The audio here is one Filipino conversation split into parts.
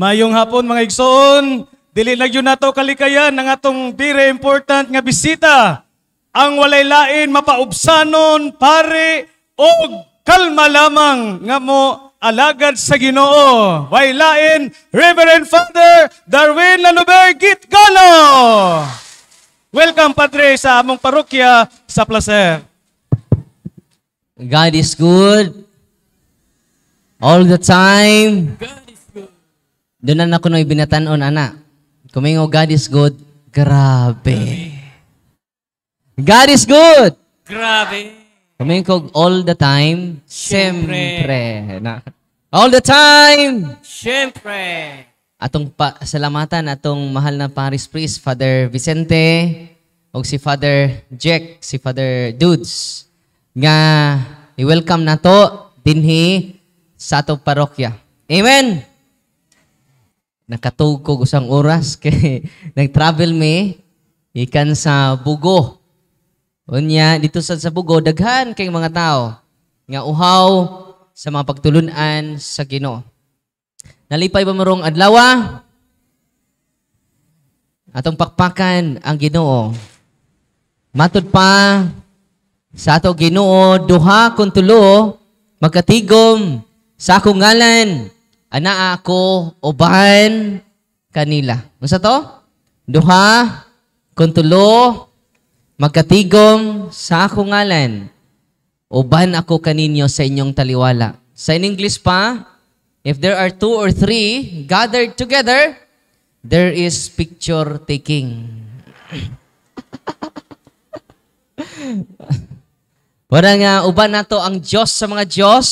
Mayong hapon mga igsoon, dili na yun nato kalikayan ng atong very important nga bisita. Ang walay lain mapaubsanon pare og kalma lamang nga mo alagad sa Ginoo. Walay lain Reverend Father Darwin Lanuber Gitgalo. Welcome Padre sa among parokya sa Placer. God is good all the time. God doon na ako nung ibinatanon, ana. Kumingo, God is good. Grabe. God is good. Grabe. Kumingo, all the time. Siyempre. Siyempre. Na. All the time. Siyempre. Atong pa salamatan atong mahal na Paris Priest, Father Vicente, o si Father Jack, si Father Dudes, nga i-welcome na to dinhi sa atong parokya. Amen! nakatug ko usang oras kay nag-travel me ikan sa Bugo. Unya dito sa sa Bugo daghan kay mga tao nga uhaw sa mga pagtulunan sa Ginoo. Nalipay ba marong adlaw? Atong pakpakan ang Ginoo. Matud pa sa ato Ginoo duha kun tulo magkatigom sa akong ngalan Ana ako uban kanila. Unsa to? Duha kontulo magkatigom sa ako ngalan. Uban ako kaninyo sa inyong taliwala. Sa in English pa, if there are two or three gathered together, there is picture taking. Parang uh, uban nato ang Diyos sa mga Diyos,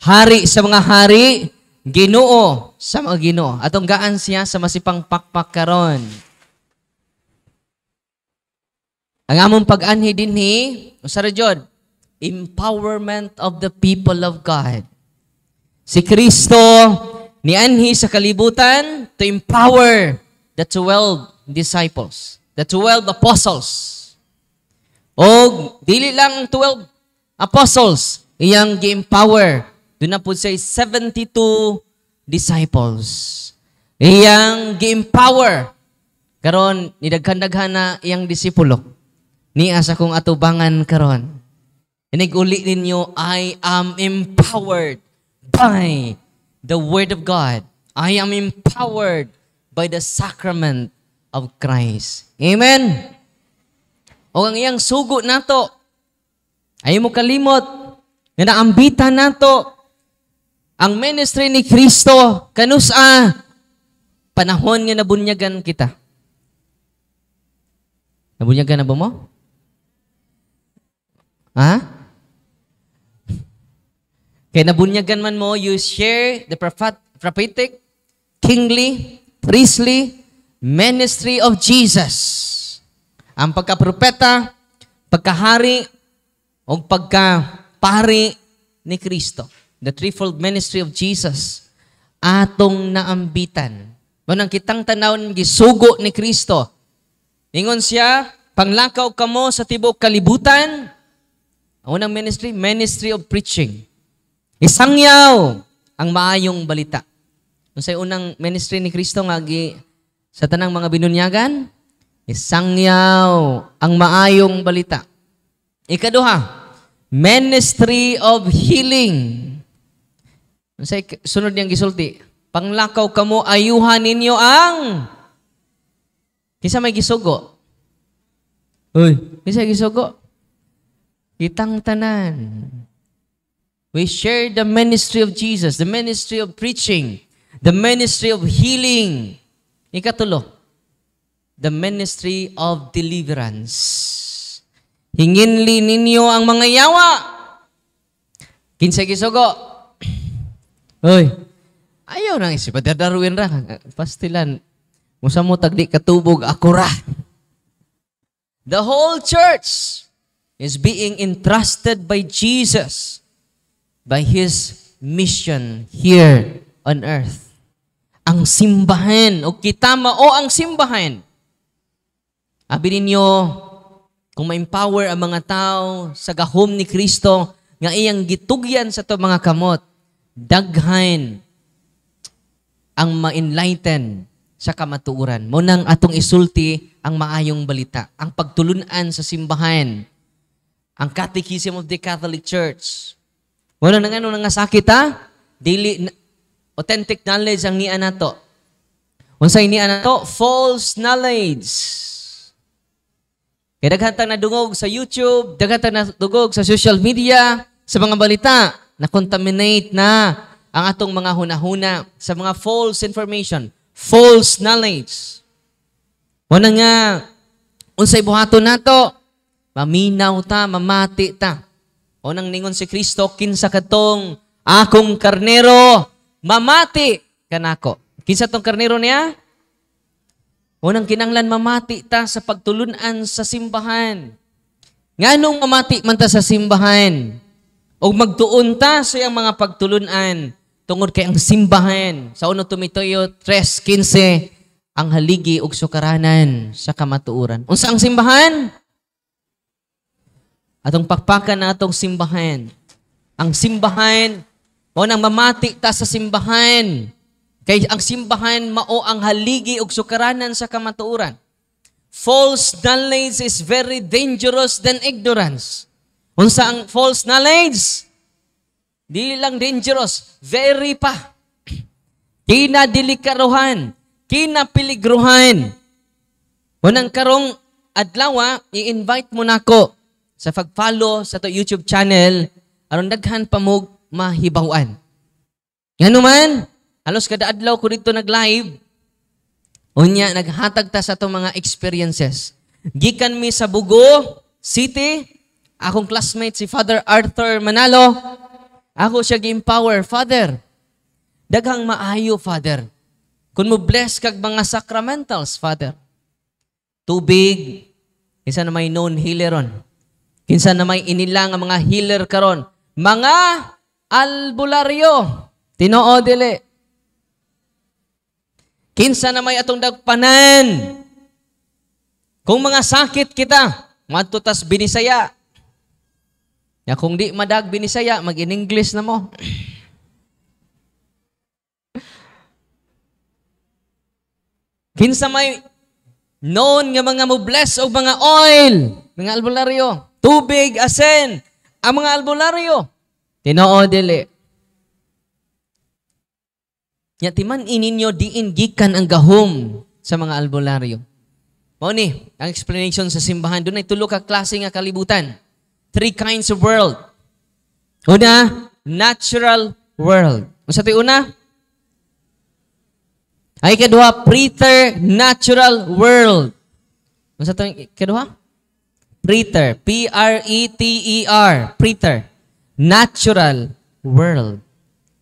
hari sa mga hari, Ginoo sa mga Ginoo atong gaan siya sa masipang pakpak karon. Ang among pag-anhi dinhi usa ra empowerment of the people of God. Si Kristo ni anhi sa kalibutan to empower the 12 disciples, the 12 apostles. O dili lang 12 apostles iyang gi-empower doon na po say 72 disciples. Iyang gi-empower. Karon, nidaghan-daghan na iyang disipulo. Niya sa kong atubangan karon. Iniguli ninyo, I am empowered by the Word of God. I am empowered by the sacrament of Christ. Amen? O ang iyang sugo nato, ay mo kalimot, na naambitan nato, ang ministry ni Kristo kanusa panahon nga nabunyagan kita. Nabunyagan na ba mo? Ha? Kaya nabunyagan man mo, you share the prophet, prophetic, kingly, priestly, ministry of Jesus. Ang pagkapropeta, pagkahari, o pagkapari ni Kristo the threefold ministry of Jesus, atong naambitan. Manang kitang ng gisugo ni Kristo. Ingon siya, panglakaw kamo sa tibok kalibutan. Ang unang ministry, ministry of preaching. Isangyaw ang maayong balita. Kung sa unang ministry ni Kristo nga gi sa tanang mga binunyagan, isangyaw ang maayong balita. Ikaduha, ministry of healing. Unsay sunod niyang gisulti? Panglakaw kamo ayuhan ninyo ang Kinsa may gisugo? Uy, kinsa gisugo? Kitang tanan. We share the ministry of Jesus, the ministry of preaching, the ministry of healing. Ikatulo, the ministry of deliverance. Hinginli ninyo ang mga yawa. Kinsa gisugo? Hoy. Ayaw nang isip. Dadarwin ra. Pastilan. Musa mo tagdi katubog ako ra. The whole church is being entrusted by Jesus by His mission here on earth. Ang simbahan o kitama o ang simbahan. Abi ninyo, kung ma-empower ang mga tao sa gahom ni Kristo nga iyang gitugyan sa to mga kamot, daghan ang ma-enlighten sa kamatuoran. Munang atong isulti ang maayong balita, ang pagtulunan sa simbahan, ang Catechism of the Catholic Church. Wala nang ano nga sakit ha? Dili, authentic knowledge ang niya nato. Unsay niya nato? False knowledge. Kaya daghan na dungog sa YouTube, daghan na dungog sa social media, sa mga balita. Na-contaminate na ang atong mga hunahuna sa mga false information, false knowledge. Wala nga, unsay buhaton nato, maminaw ta, mamati ta. O nang ningon si Kristo, kinsa katong akong karnero, mamati kanako. Kinsa tong karnero niya? Unang kinanglan mamati ta sa pagtulunan sa simbahan. Nganong mamati man ta sa simbahan? O magtuon ta sa iyang mga pagtulunan tungod kay ang simbahan sa uno tumitoyo 3:15 ang haligi ug sukaranan sa kamatuoran. Unsa ang simbahan? Atong pakpakan na atong simbahan. Ang simbahan mao nang mamati ta sa simbahan. Kay ang simbahan mao ang haligi ug sukaranan sa kamatuoran. False knowledge is very dangerous than ignorance. Unsa ang false knowledge? Dili lang dangerous, very pa. Kina dilikaruhan, kina piligruhan. Unang karong adlawa, i-invite mo nako sa pag-follow sa to YouTube channel aron daghan pa mo mahibawan. Ngano man, halos kada adlaw ko dito nag-live. Unya naghatag ta sa to mga experiences. Gikan mi sa Bugo City, Akong classmate si Father Arthur Manalo. Ako siya gi-empower, Father. Daghang maayo, Father. Kung mo bless kag mga sacramentals, Father. Tubig, kinsa na may known healer ron. Kinsa na may inilang mga healer karon. Mga albularyo. Tinoo dili. Kinsa na may atong dagpanan. Kung mga sakit kita, matutas tas binisaya. Ya kung di madag binisaya, mag in English na mo. Kinsa may noon nga mga mubles o mga oil, mga albularyo, tubig, asin, ang mga albularyo. Tinoo dili. Ya timan ininyo diin gikan ang gahom sa mga albularyo. Mao ni ang explanation sa simbahan dunay tulo ka klase nga kalibutan three kinds of world. Una, natural world. Unsa ti una? Ay kedua natural world. Unsa to kedua? Preter, P R E T E R, preter. Natural world.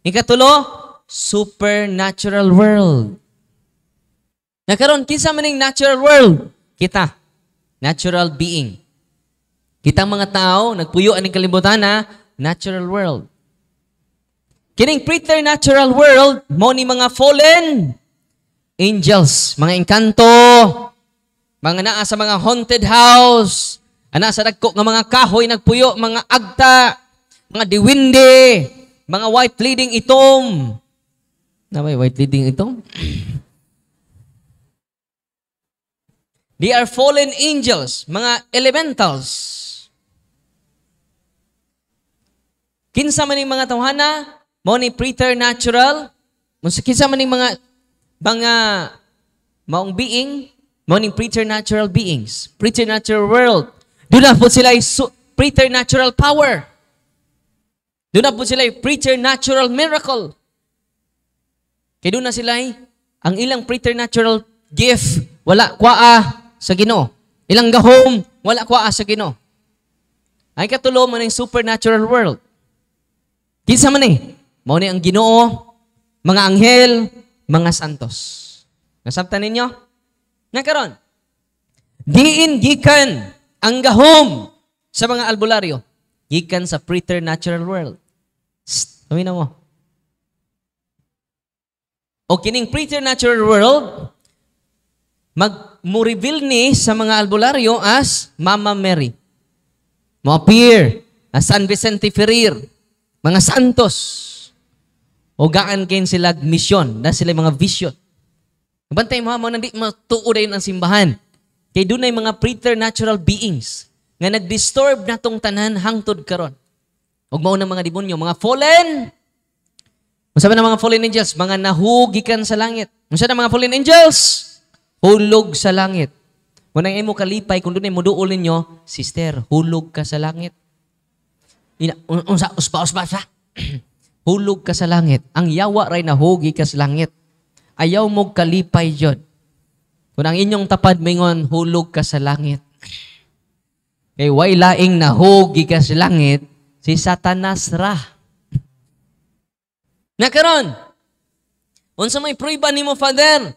Ikatulo, supernatural world. Nakaroon kinsa man maning natural world? Kita. Natural being. Itang mga tao, nagpuyo aning kalibutan na natural world. Kining preternatural world, mo ni mga fallen angels, mga engkanto, mga naa sa mga haunted house, ana sa dagko nga mga kahoy nagpuyo, mga agta, mga diwindi, mga white leading itom. Naway white leading itom? They are fallen angels, mga elementals. Kinsa man ning mga tawhana, mo ni preternatural, kinsa man ning mga mga maong being, mo ning preternatural beings, preternatural world. Doon na po sila so, preternatural power. Doon na po sila preternatural miracle. Kaya doon na sila ang ilang preternatural gift, wala kwaa sa Ginoo. Ilang gahom, wala kwaa sa Ginoo. Ay katulong mo ang supernatural world. Kinsa man eh? Mao ni ang Ginoo, mga anghel, mga santos. Nasabtan ninyo? Na karon. Diin gikan ang gahom sa mga albularyo. Gikan sa preternatural world. Tumin mo. O kining preternatural world, mag-reveal ni sa mga albularyo as Mama Mary. Mo-appear as San Vicente Ferrer mga santos, ugaan kayin sila mission, na sila mga vision. Bantay mo ha, mga nandi, matuuday ang simbahan. Kay doon ay mga preternatural beings nga nagdisturb na tong tanan hangtod karon. Ug mao na mga demonyo, mga fallen. Unsa na mga fallen angels? Mga nahugikan sa langit. Unsa na mga fallen angels? Hulog sa langit. Kung nang imo kalipay, kung doon ay muduol ninyo, sister, hulog ka sa langit. Ina, unsa, uspa, uspa, uspa. Hulog ka sa langit. Ang yawa ray nahugi ka sa langit. Ayaw mo kalipay jud. kun ang inyong tapad mingon, hulog ka sa langit. Kay way laing nahugi ka sa langit, si Satanas ra. Nakaron, unsa may prueba nimo Father?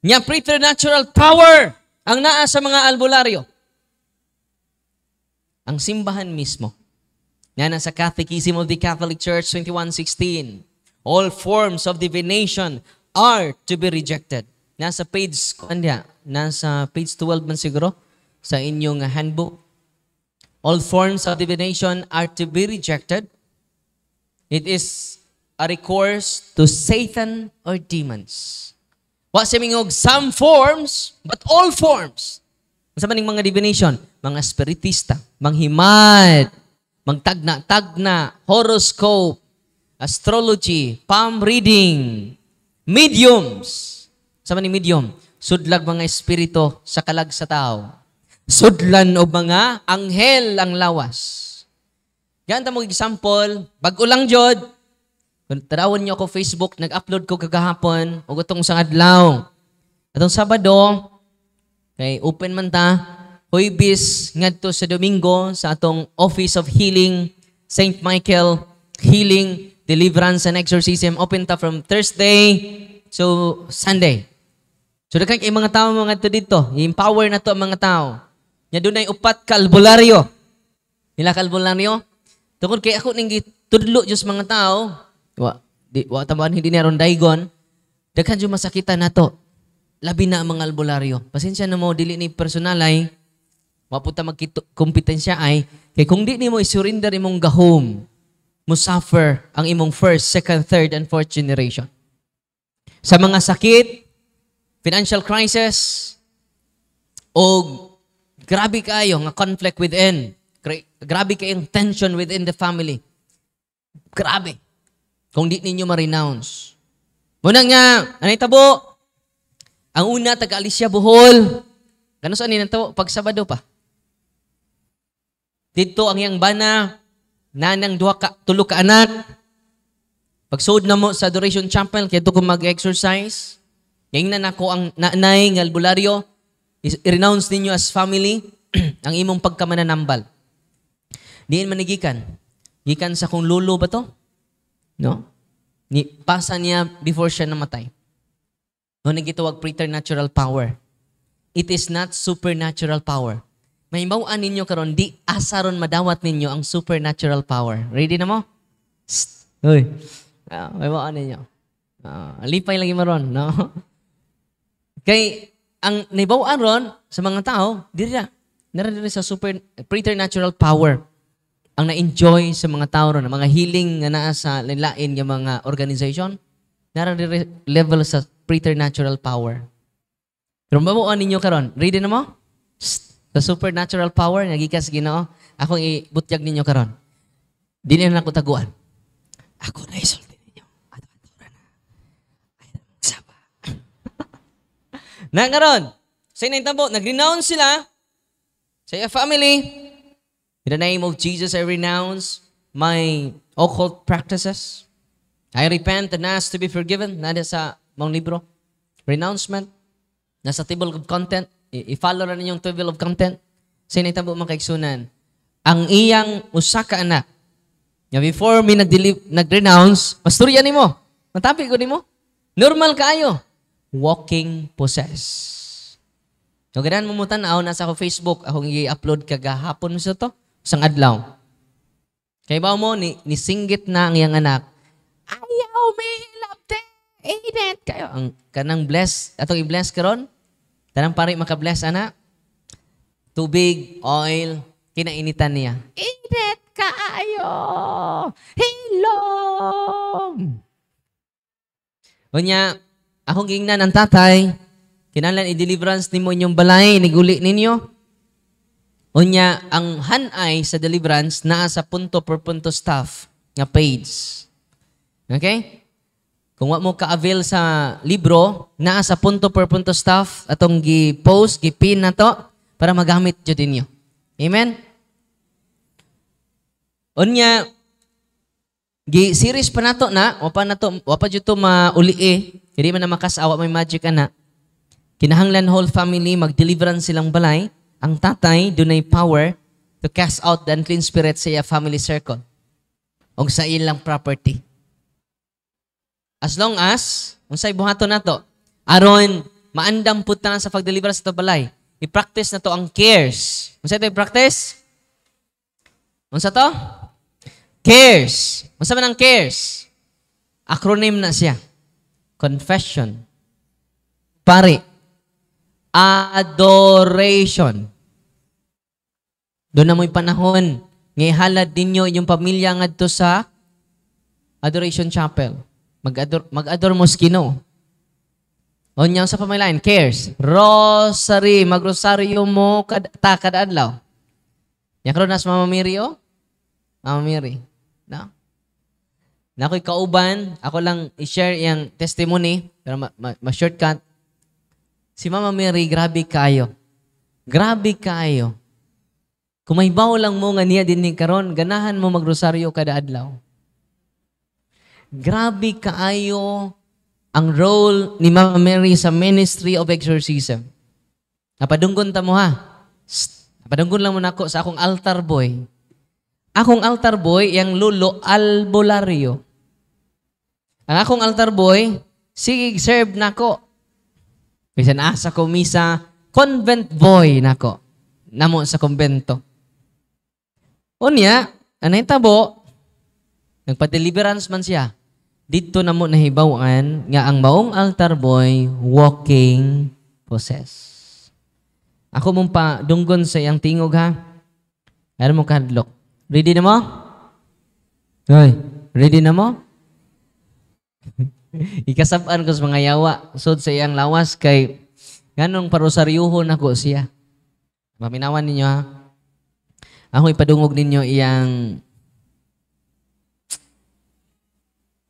Nya preternatural power ang naa sa mga albularyo. Ang simbahan mismo yan ang sa Catechism of the Catholic Church 2116. All forms of divination are to be rejected. Nasa page, kanya, nasa page 12 man siguro sa inyong handbook. All forms of divination are to be rejected. It is a recourse to Satan or demons. Wa sa mingog some forms, but all forms. Sa maning mga divination, mga spiritista, manghimad, magtagna, tagna, horoscope, astrology, palm reading, mediums. Sama ni medium, sudlag mga espirito sa kalag sa tao. Sudlan o mga anghel ang lawas. Ganda mo example, bago lang jod. Kung tarawan niyo ako Facebook, nag-upload ko kagahapon, o gutong sang adlaw. Atong Sabado, okay, open man ta, huibis ngadto sa Domingo sa atong Office of Healing, St. Michael Healing, Deliverance and Exorcism open ta from Thursday so Sunday. So daghang kay mga tao mga to dito, empower na to ang mga tao. Nya dunay upat ka Ila Nila ka kay ako ning gitudlo Dios mga tao, wa di wa tambahan hindi na ron daigon. Daghan jud masakitan nato. Labi na ang mga albularyo. Pasensya na mo dili ni personalay. Eh Wapunta magkompetensya ay, kay kung di nimo i-surrender imong gahom, mo suffer ang imong first, second, third, and fourth generation. Sa mga sakit, financial crisis, o grabe kayo nga conflict within, grabe kayong tension within the family. Grabe. Kung di ninyo ma-renounce. Muna nga, anay tabo? Ang una, taga-Alicia Bohol. Ganun saan ninyo tabo? Pag Sabado pa. Dito ang iyang bana, nanang duha ka, tulo ka anak. Pagsuod na mo sa Adoration Chapel, kaya ko mag-exercise. Ngayon na nako ang nanay ng albularyo, i-renounce ninyo as family ang imong pagkamananambal. Diin manigikan. Gikan sa kung lulo ba to? No? Ni, pasa niya before siya namatay. No, nagitawag preternatural power. It is not supernatural power. May bawaan ninyo karon di asaron madawat ninyo ang supernatural power. Ready na mo? Psst. Uy. Uh, may bawaan ninyo. Uh, lipay lagi mo ron, no? Kay ang nibawaan ron sa mga tao, diri na. Nara diri sa super preternatural power ang na-enjoy sa mga tao ron, mga healing nga naa sa lain nga mga organization, nara diri level sa preternatural power. Pero mabawaan ninyo karon. Ready na mo? Psst the supernatural power nga gikas Ginoo akong ibutyag ninyo karon dili na ako taguan ako na isulti ninyo at ay saba na karon sa inang tambo nag-renounce sila sa iya family in the name of Jesus I renounce my occult practices I repent and ask to be forgiven nada sa mong libro renouncement nasa table of content i-follow na ninyong 12 of content. Sa initabo mga kaigsunan, ang iyang usa ka anak, nga before mi nag-renounce, pastor yan mo. Matapi ko nimo. Normal kaayo. Walking possess. No, ganaan mo mutan ako nasa ko Facebook, akong i-upload kagahapon mo sa to, sang adlaw. Kay ba mo, ni, ni singgit na ang iyang anak, ayaw me, love them, init kayo. Ang kanang bless, atong i-bless karon Tanang pari makabless, ana. Tubig, oil, kinainitan niya. Init kaayo! Hilom! Unya, akong gingnan ang tatay, kinahanglan i-deliverance nimo inyong balay, niguli ninyo. Unya, ang hanay sa deliverance naa sa punto per punto staff nga page. Okay? Kung wa mo ka-avail sa libro, naa sa punto per punto staff atong gi-post, gi-pin na to para magamit jud ninyo. Amen. Unya gi series pa nato na, wa na to, wa pa jud to mauli eh. Dili man na makasawa may magic ana. Kinahanglan whole family magdeliverance silang balay. Ang tatay dunay power to cast out the unclean spirit sa iya family circle o sa ilang property. As long as, unsay buhaton nato, aron maandam pud tanan sa pagdelibra sa tabalay. I-practice na to ang cares. Unsa to i-practice? Unsa to? Cares. Unsa man ang cares? Acronym na siya. Confession. Pare. Adoration. Doon na mo'y panahon. Ngihalad ninyo yung pamilya ngadto sa Adoration Chapel. Mag-ador, mag-ador moskino. O niyang sa pamailain, cares. Rosary, magrosaryo mo kad, ta kada adlaw. Yang karon nas Mama Mary o? Oh? Mama Mary. No? Na ako'y kauban, ako lang i-share yung testimony, pero ma-shortcut. si Mama Mary, grabe kayo. Grabe kayo. Kung may baw lang mo nga niya din ni karon, ganahan mo magrosaryo kada adlaw grabe kaayo ang role ni Mama Mary sa ministry of exorcism. Napadunggon ta mo ha. napadunggon lang mo nako sa akong altar boy. Akong altar boy, yang lulo albolario. Ang akong altar boy, sige, serve nako. Bisan asa ko misa, convent boy nako. Namo sa kumbento. Unya, anay tabo, nagpa-deliverance man siya. Dito na mo nahibawan nga ang maong altar boy walking possess. Ako mong pa dunggon sa iyang tingog ha. Ano mo kahadlok? Ready na mo? Hoy, ready na mo? Ikasab-an ko sa mga yawa. Sod sa iyang lawas kay nganong parosaryuhon ako siya. Paminawan ninyo ha. Ako ipadungog ninyo iyang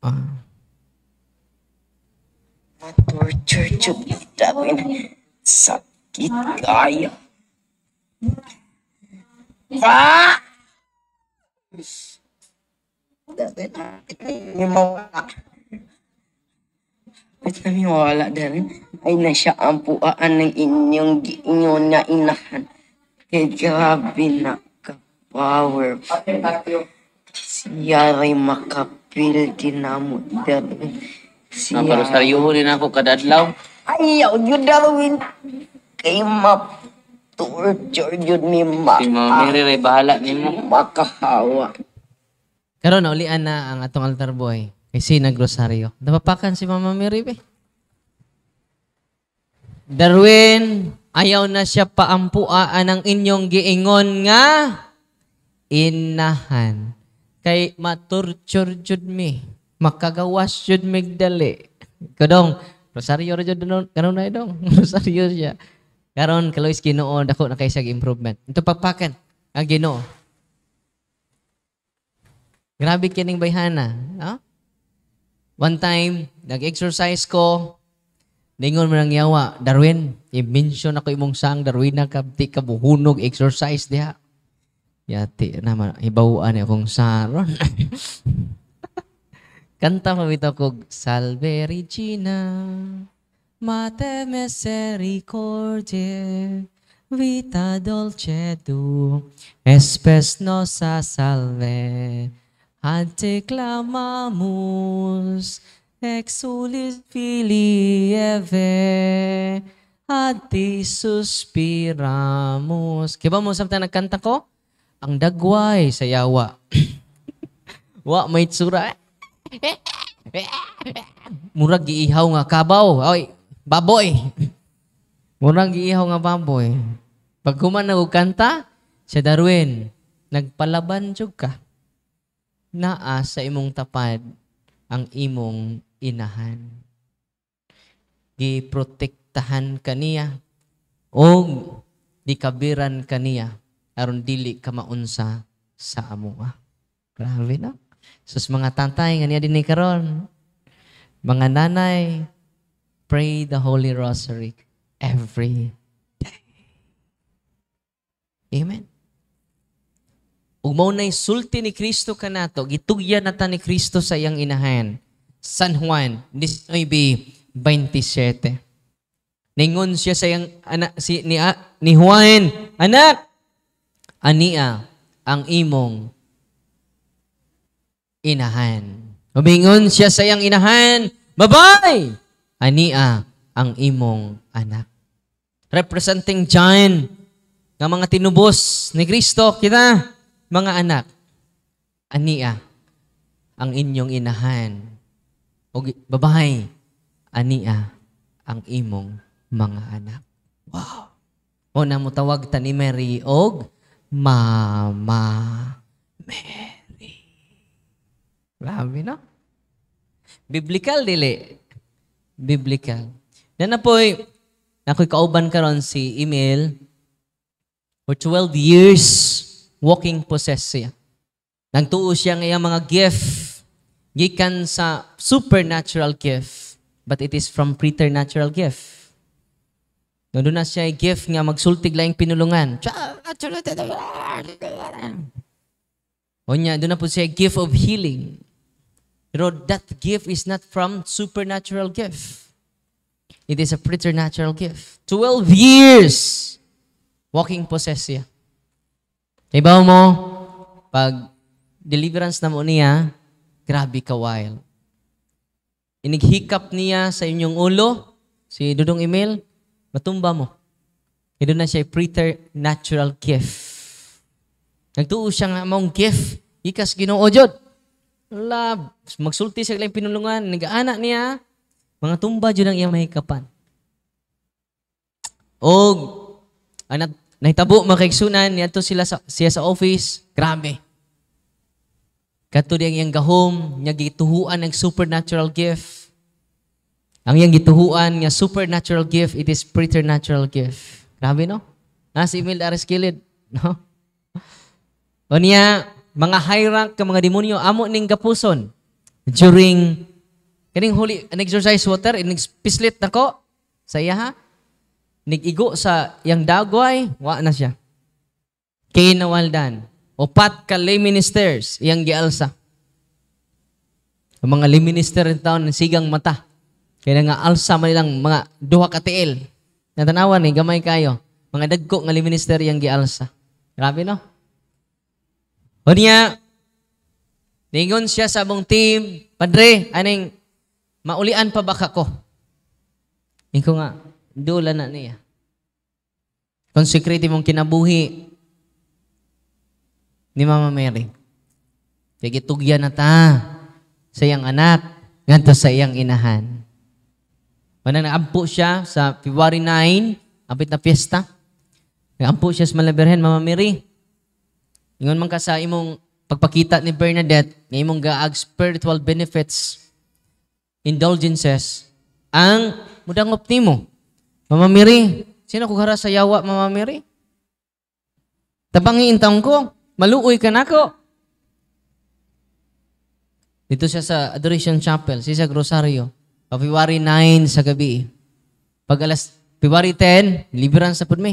Ah. Ma-torture tube Sakit kaya. Ah! Dapat na kita yung mawala. At kami wala na rin, ay nasa ang puaan ng inyong inyo na inahan. Kaya grabe na ka-power. Siya rin makap Pilti na mo. Siya. Ah, pero sariyuho rin ako kadadlaw. Ayaw, yun dalawin. Kay map. Torture yun ni ma. Si Mama ah. Mary rin bahala ni mo. Makahawa. Karon naulian na ang atong altar boy. Kay Sina Grosario. Napapakan si Mama Mary be. Darwin, ayaw na siya paampuaan ang inyong giingon nga inahan. Kay maturture jud mi. Makagawas jud migdali. Kadong, rosaryo ra jud karon na dong. Rosaryo siya. Karon kalois Ginoo dako na kay improvement. Ito pagpakan ang Ginoo. Grabe kining bayhana, no? One time, nag-exercise ko, ningon mo nang yawa, Darwin, i-mention ako imong sang, Darwin na kabti kabuhunog exercise diha. Yati naman, ibawaan niya kong saron. Kanta pa ito kog, Salve Regina, Mate Misericordie, Vita dolce tu, espes nosa salve, ante clamamus, exulis filii eve, ati suspiramus. Kaya ba samtang nagkanta ko? Ang dagway sa yawa. Wa may tsura. Eh. Murag giihaw nga kabaw. Oy, baboy. Murag giihaw nga baboy. Pag human kanta, sa Darwin, nagpalaban jud ka. Naa sa imong tapad ang imong inahan. Giprotektahan kaniya o dikabiran kaniya aron dili ka maunsa sa amuha. Grabe na. So sa mga tatay, nga niya din karon, mga nanay, pray the Holy Rosary every day. Amen. Ug mao nay sulti ni Kristo kanato, gitugya na ta ni Kristo sa iyang inahan. San Juan 19:27. Ningon siya sa iyang anak si ni, ah, ni Juan, anak, ania ang imong inahan. Humingon siya sa iyang inahan, Babay! Ania ang imong anak. Representing John, ng mga tinubos ni Kristo, kita, mga anak, ania ang inyong inahan. O babae, ania ang imong mga anak. Wow! O na namutawag ta ni Mary og Mama Mary. Grabe, no? Biblical, dili. Biblical. Na na po'y, eh. nako'y kauban karon si Emil. For 12 years, walking possess siya. Nagtuo siya ng iyang mga gift. Gikan sa supernatural gift. But it is from preternatural gift. Doon na siya eh, gift nga magsultig laing pinulungan. O niya, doon na po siya gift of healing. Pero that gift is not from supernatural gift. It is a preternatural gift. 12 years walking possess siya. Ibaw mo, pag deliverance na mo niya, grabe ka wild. Inighikap niya sa inyong ulo, si Dudong Emil, matumba mo. Ito na siya natural gift. Nagtuo siya nga among gift. Ikas ginoo jod. Love. Magsulti siya lang pinulungan. Nag-anak niya. Mga tumba jud ang iyang mahikapan. Og anak nahitabo makaigsunan niadto sila sa siya sa office. Grabe. Kato di ang iyang gahom, niya gituhuan ng supernatural gift ang iyang gituhuan nga supernatural gift, it is preternatural gift. Grabe no? Na si Emil Aris Kilid, no? O niya, mga high rank ka mga demonyo, amo ning gapuson during kaning holy, an exercise water in pislit nako sa iya ha nigigo sa yang dagway wa na siya kay nawaldan upat ka lay ministers yang gialsa ang mga lay minister in town sigang mata kaya nga alsa man nilang mga duha ka tiil. Natanawan ni eh, gamay kayo. Mga dagko nga minister yang gialsa. Grabe no? O niya, ningon siya sa abong team, Padre, aning maulian pa ba ko? Iko nga, dula na niya. Konsekriti mong kinabuhi ni Mama Mary. Kaya gitugyan na ta sa iyang anak, ngadto sa iyang inahan. Mananaampo siya sa February 9, apit na piyesta. Naampo siya sa Malaberhen, Mama Mary. Ingon man ka sa imong pagpakita ni Bernadette, ng imong gaag spiritual benefits, indulgences, ang mudangop nimo. Mama Mary, sino ko hara sa yawa, Mama Mary? Tabangiin taong ko, maluoy ka ko. Dito siya sa Adoration Chapel, siya sa Rosario. O February 9 sa gabi. Pag alas February 10, liberan sa pud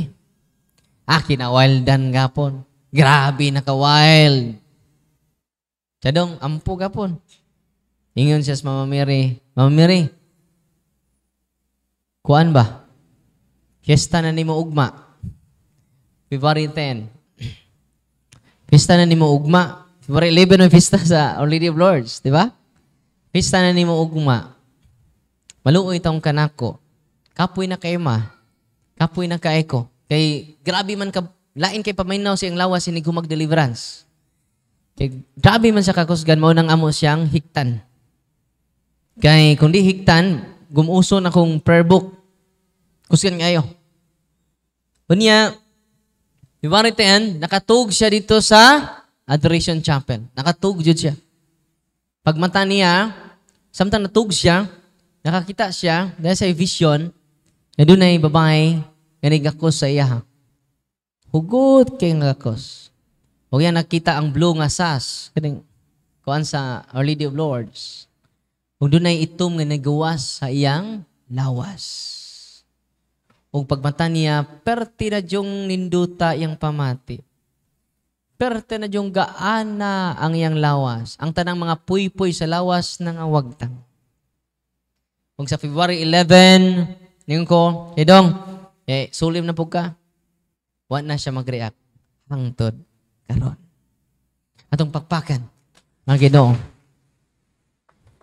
Ah, kinawildan gapon. Grabe naka-wild. Sadong, ampo gapon. Ingon siya sa Mama Mary. Mama Mary, kuan ba? Fiesta na ni mo ugma. February 10. Fiesta na ni mo ugma. February 11 ang fiesta sa Our Lady of Lords, di ba? Fiesta na ni mo ugma. Maluoy taong kanako. Kapoy na kay ma. Kapoy na kay ko. Kay grabe man ka lain kay paminaw siyang lawas sinig humag deliverance. Kay grabe man sa kakusgan mao nang amo siyang hiktan. Kay kung di hiktan, gumuso na kong prayer book. Kusgan ngayo. Unya, Ibaritayan, nakatug siya dito sa Adoration Chapel. Nakatug jud siya. Pagmata niya, samtang natug siya, nakakita siya dahil sa vision na doon ay babae nga nigakos sa iya. Hugot kay ngakos. Huwag yan nakita ang blue nga sas. Kaning, kuan sa Our Lady of Lords. Ug dunay itom nga nagawas sa iyang lawas. Ug pagmata niya, perti na jong ninduta iyang pamati. Perti na jong gaana ang iyang lawas. Ang tanang mga puy-puy sa lawas ng awagtang. Kung sa February 11, ningon ko, Hidong, eh, sulim na po ka. Wa na siya mag-react. Hangtod. Karon. Atong pagpakan. Ang ginoo.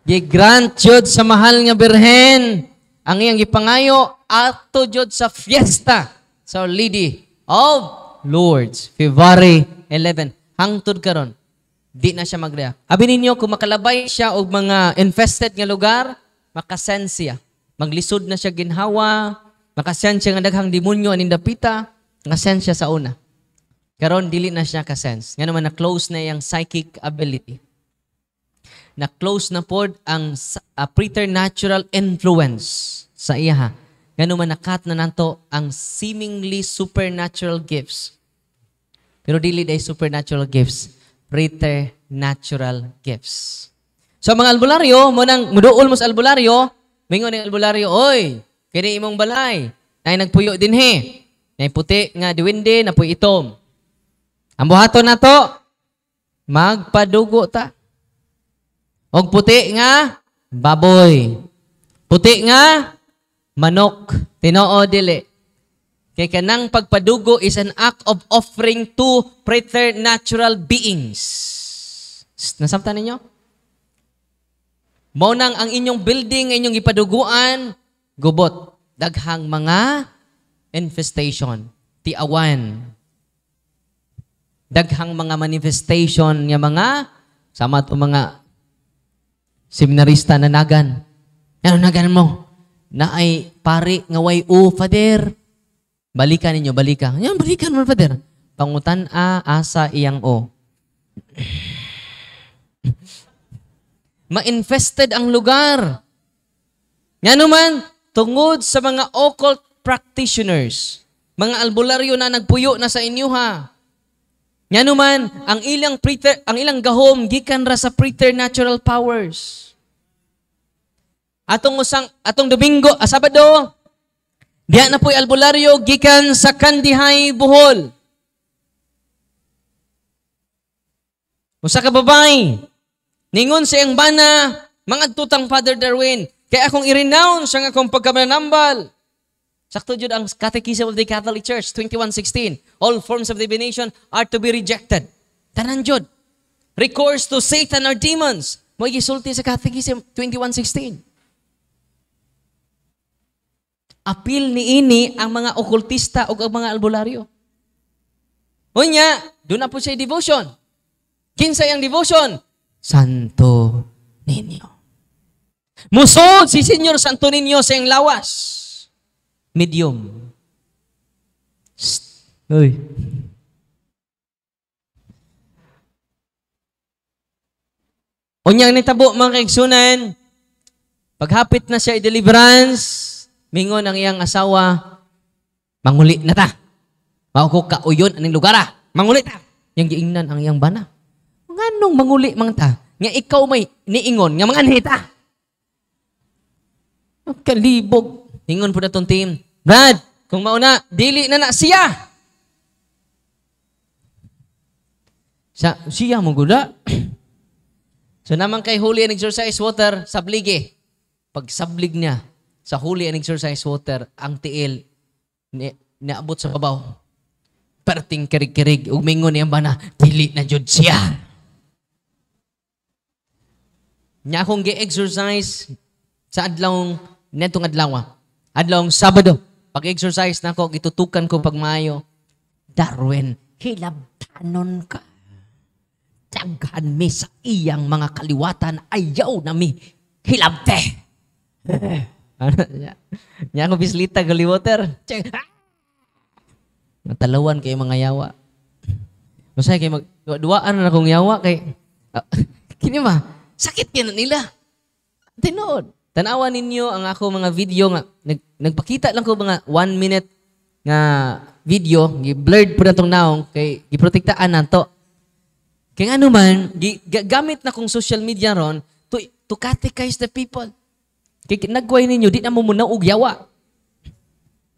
Gigrant Diyod sa mahal nga birhen ang iyang ipangayo ato Diyod sa fiesta sa Lady of Lords. February 11. Hangtod karon. Di na siya mag-react. Abi ninyo, kung makalabay siya og mga infested nga lugar, makasense siya. Maglisod na siya ginhawa, makasense siya nga daghang demonyo aning dapita, makasense sa una. Karon dili na siya kasens. sense Nga naman na-close na iyang psychic ability. Na-close na pod ang uh, preternatural influence sa iyaha. Nga naman nakat na nanto ang seemingly supernatural gifts. Pero dili day supernatural gifts, preternatural gifts. Sa mga albularyo, mo nang muduol mo sa albularyo, mingon ng albularyo, oy, kini imong balay, nay nagpuyo din he. Nay puti nga diwindi, napuy itom. Ang buhaton na to, magpadugo ta. Og puti nga, baboy. Puti nga, manok. Tinoo dili. Kay kanang pagpadugo is an act of offering to preternatural beings. Nasamtan ninyo? Mao nang ang inyong building, inyong ipaduguan, gubot. Daghang mga infestation, tiawan. Daghang mga manifestation nga mga sama to mga seminarista na nagan. Ano nagan mo? Na ay pare nga way o father. Balikan ninyo, balikan. Yan, balikan mo, father. Pangutan a asa iyang o ma-infested ang lugar. Nga naman, tungod sa mga occult practitioners, mga albularyo na nagpuyo na sa inyo ha. Nga naman, ang ilang, preter, ang ilang gahom gikan ra sa preternatural powers. Atong usang atong Domingo, ah, Sabado, diha na po'y albularyo gikan sa Kandihay, Bohol. Usa ka babae, Ningon sa siyang bana, mangadtutang Father Darwin, kaya akong i-renounce ang akong pagkamanambal. Sakto jud ang Catechism of the Catholic Church 21:16. All forms of divination are to be rejected. Tanan jud. Recourse to Satan or demons. Mo gisulti sa Catechism 21:16. Apil ni ini ang mga okultista o ang mga albularyo. Unya, doon na po siya devotion. Kinsay ang devotion. Santo Niño. Musod si Senyor Santo Niño sa iyang lawas. Medium. Psst. Uy. Unyang nitabo mga kaigsunan, paghapit na siya i-deliverance, mingon ang iyang asawa, manguli na ta. Mauko ka uyon aning lugar ah. Manguli ta. Yang giingnan ang iyang bana nganong manguli mang ta, nga ikaw may niingon, nga mga anhita. Kalibog. Ingon po na tong team. Brad, kung mauna, dili na na siya. Sa, siya mo gula. so naman kay huli and exercise water, sablig eh. Pag sablig niya, sa huli and exercise water, ang tiil, ni, naabot sa babaw. Perting kirig-kirig, umingon niya ba na, dili na jud siya. Nya akong gi-exercise sa adlawng netong adlaw. Adlawng Sabado. Pag-exercise na ako, gitutukan ko pag maayo. Darwin, hilabtanon ka. Daghan mi sa iyang mga kaliwatan, ayaw na mi hilabte. ano niya? Niya ako bislita, galiwater. Check. Ah! Natalawan kay mga yawa. Masaya kay mag... Duwaan na akong yawa kay... Uh, kini ba? Sakit yan nila. Tinood. Tanawa ninyo ang ako mga video nga, nag, nagpakita lang ko mga one minute nga video, gi-blurred po natong naong, kay giprotektaan nanto. ito. Kaya ano man, gamit na kong social media ron to, to catechize the people. Kaya nagway ninyo, di na mo muna ugyawa.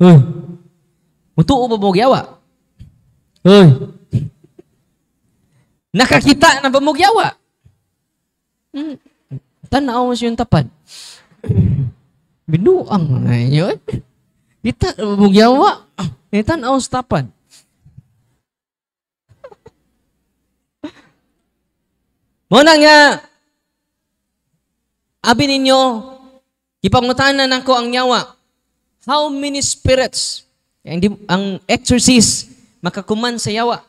Uy, mutuo ba mo ugyawa? Uy, nakakita na ba mo ugyawa? tanawon Tanaw mas yung tapad. Binuang na yun. Kita, bugyawa. Tanaw sa tapad. Muna nga, abi ninyo, ipangutana na ko ang nyawa. How many spirits? Ang, ang exorcist, makakuman sa yawa.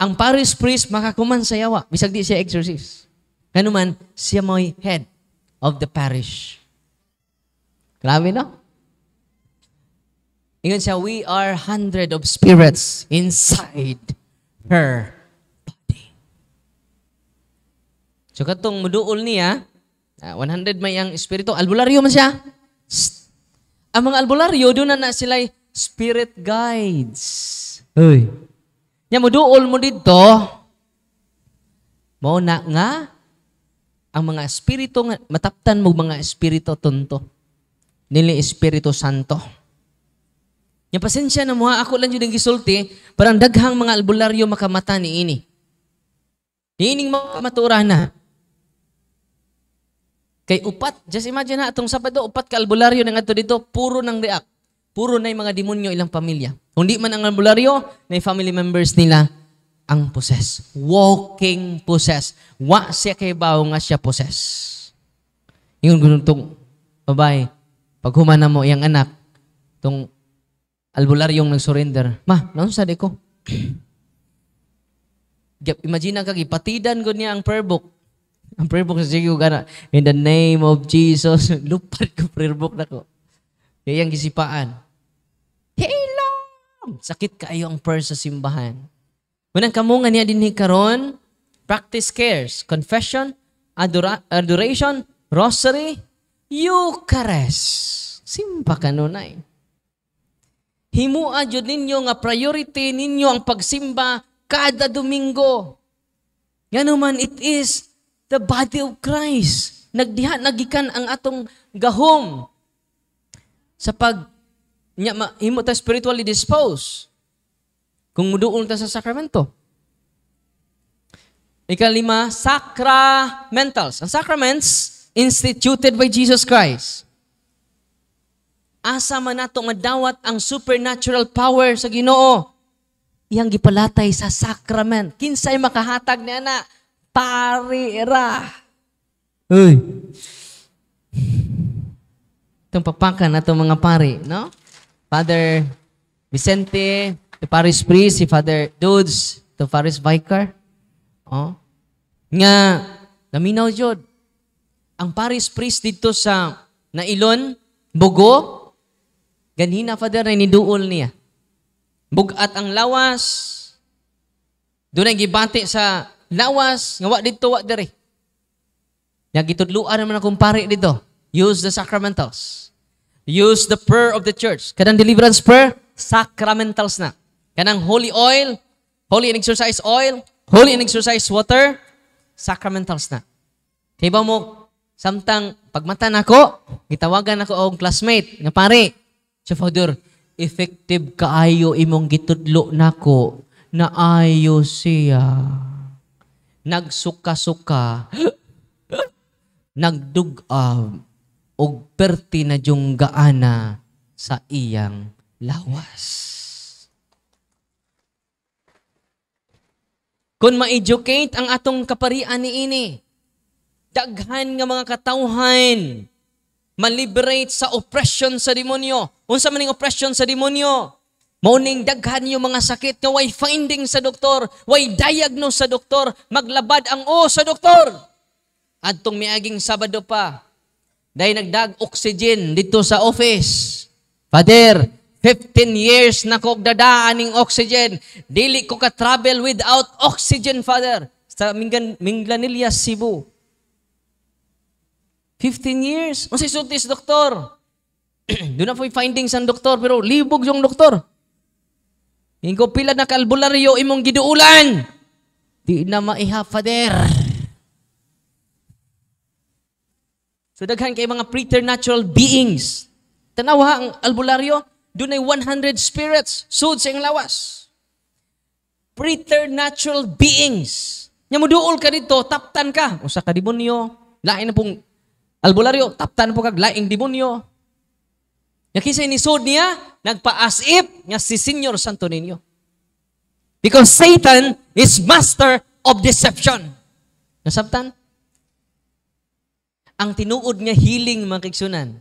Ang Paris priest, makakuman sa yawa. Bisag di siya exorcist. Kanuman, siya mo'y head of the parish. Grabe, no? Ingon siya, we are hundred of spirits inside her body. So katong muduol niya, 100 ah, may ang espiritu, albularyo man siya. Ang mga albularyo, doon na na sila spirit guides. Uy. Nya muduol mo dito, mo na nga ang mga espiritu nga mataptan mo mga espiritu tunto nili espiritu santo nya pasensya na mo ha, ako lang jud ang gisulti parang daghang mga albularyo makamata ni ini niining matura na kay upat just imagine ha atong sabado upat ka albularyo nang ato dito puro nang react puro na yung mga demonyo ilang pamilya kung man ang albularyo na family members nila ang possess. Walking possess. Wa siya kay bawo nga siya poses. Yung gununtong babae, pag humana mo iyang anak, tong albularyong nag-surrender, ma, naon sa ko? Imagine kag ipatidan ko niya ang prayer book. Ang prayer book sa sige kana, in the name of Jesus, lupad ko prayer book nako. Kaya ang gisipaan. Hey, Lord! Sakit kaayo ang prayer sa simbahan Munang kamungan niya din karon practice cares, confession, adora- adoration, rosary, Eucharist. Simpa ka nun ay. Himua jud ninyo nga priority ninyo ang pagsimba kada Domingo. man, it is the body of Christ. Nagdiha nagikan ang atong gahom sa pag himo ta spiritually disposed. Kung doon ta sa sakramento. Ikalima, sacramentals. Ang sacraments instituted by Jesus Christ. Asa man nato madawat ang supernatural power sa Ginoo. Iyang gipalatay sa sacrament. Kinsay makahatag ni ana? Pari ra. Uy. Itong papakan na mga pari, no? Father Vicente, the parish priest, si Father Dudes, the parish vicar. Oh. Nga, naminaw jod. Ang parish priest dito sa Nailon, Bugo, ganina, Father na niduol niya. Bugat ang lawas, doon ang gibati sa lawas, nga wa dito, wa dere. Nga gitudluan naman akong pari dito. Use the sacramentals. Use the prayer of the church. Kanang deliverance prayer, sacramentals na. Kanang holy oil, holy and exercise oil, holy and exercise water, sacramentals na. Kaya mo, samtang pagmata na ko, gitawagan ako og classmate, nga pare, si father, effective kaayo imong gitudlo nako na ayo siya. Nagsuka-suka, nagdugab, og perti na yung gaana sa iyang lawas. Kung ma-educate ang atong kaparian ni ini, daghan nga mga katawhan, ma-liberate sa oppression sa demonyo. Unsa man maning oppression sa demonyo? Mauning daghan yung mga sakit nga way finding sa doktor, way diagnose sa doktor, maglabad ang o sa doktor. Adtong miaging Sabado pa, dahil nagdag oxygen dito sa office. Father, 15 years na ko dadaan ng oxygen. Dili ko ka-travel without oxygen, Father. Sa Minggan, Minglanilla, Cebu. 15 years. Masay sutis, doktor. Doon na po findings ang doktor, pero libog yung doktor. Ingo pila na kalbularyo imong giduulan. Di na maiha, Father. So daghan kay mga preternatural beings. Tanawa ang albularyo, dunay 100 spirits suod sa lawas. Preternatural beings. Nya muduol ka dito, taptan ka. Usa ka demonyo, lain na pong albularyo, taptan po kag laing demonyo. Nya kisa ni sud niya, nagpaasip nga si Señor Santo ninyo. Because Satan is master of deception. Nasabtan? Ang tinuod nga healing mga kigsunan,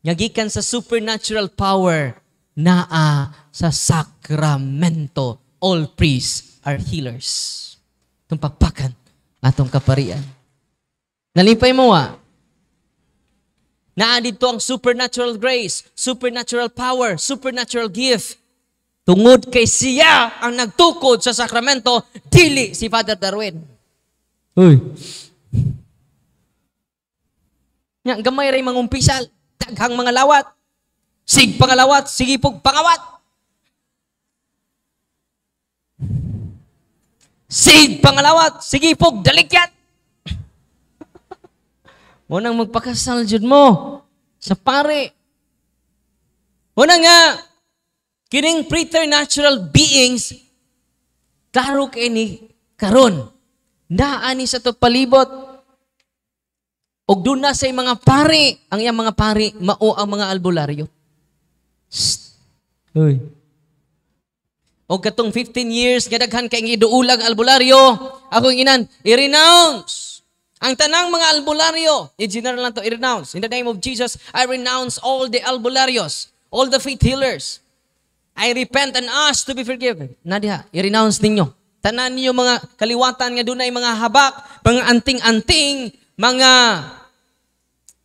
nga gikan sa supernatural power naa sa sakramento. All priests are healers. tung pagpakan atong kaparian. Nalipay mo ah. Naa dito ang supernatural grace, supernatural power, supernatural gift. Tungod kay siya ang nagtukod sa sakramento, dili si Father Darwin. Uy. Nga, gamay rin mangumpisal. Daghang mga lawat. Sig pangalawat, sigipog pangawat. Sig pangalawat, sigipog dalikyat. Munang magpakasal jud mo sa pare. Una nga, kining preternatural beings, klaro kay ni karon. Naa ni sa to palibot. Og doon na sa mga pari, ang iyang mga pari, mao ang mga albularyo. Shh. Uy. O katong 15 years, nga daghan kay iduulang albularyo, ako inan, i-renounce. Ang tanang mga albularyo, i-general lang to, i-renounce. In the name of Jesus, I renounce all the albularyos, all the faith healers. I repent and ask to be forgiven. Nadia, i-renounce ninyo. Tanan ninyo mga kaliwatan nga dunay mga habak, mga anting-anting, mga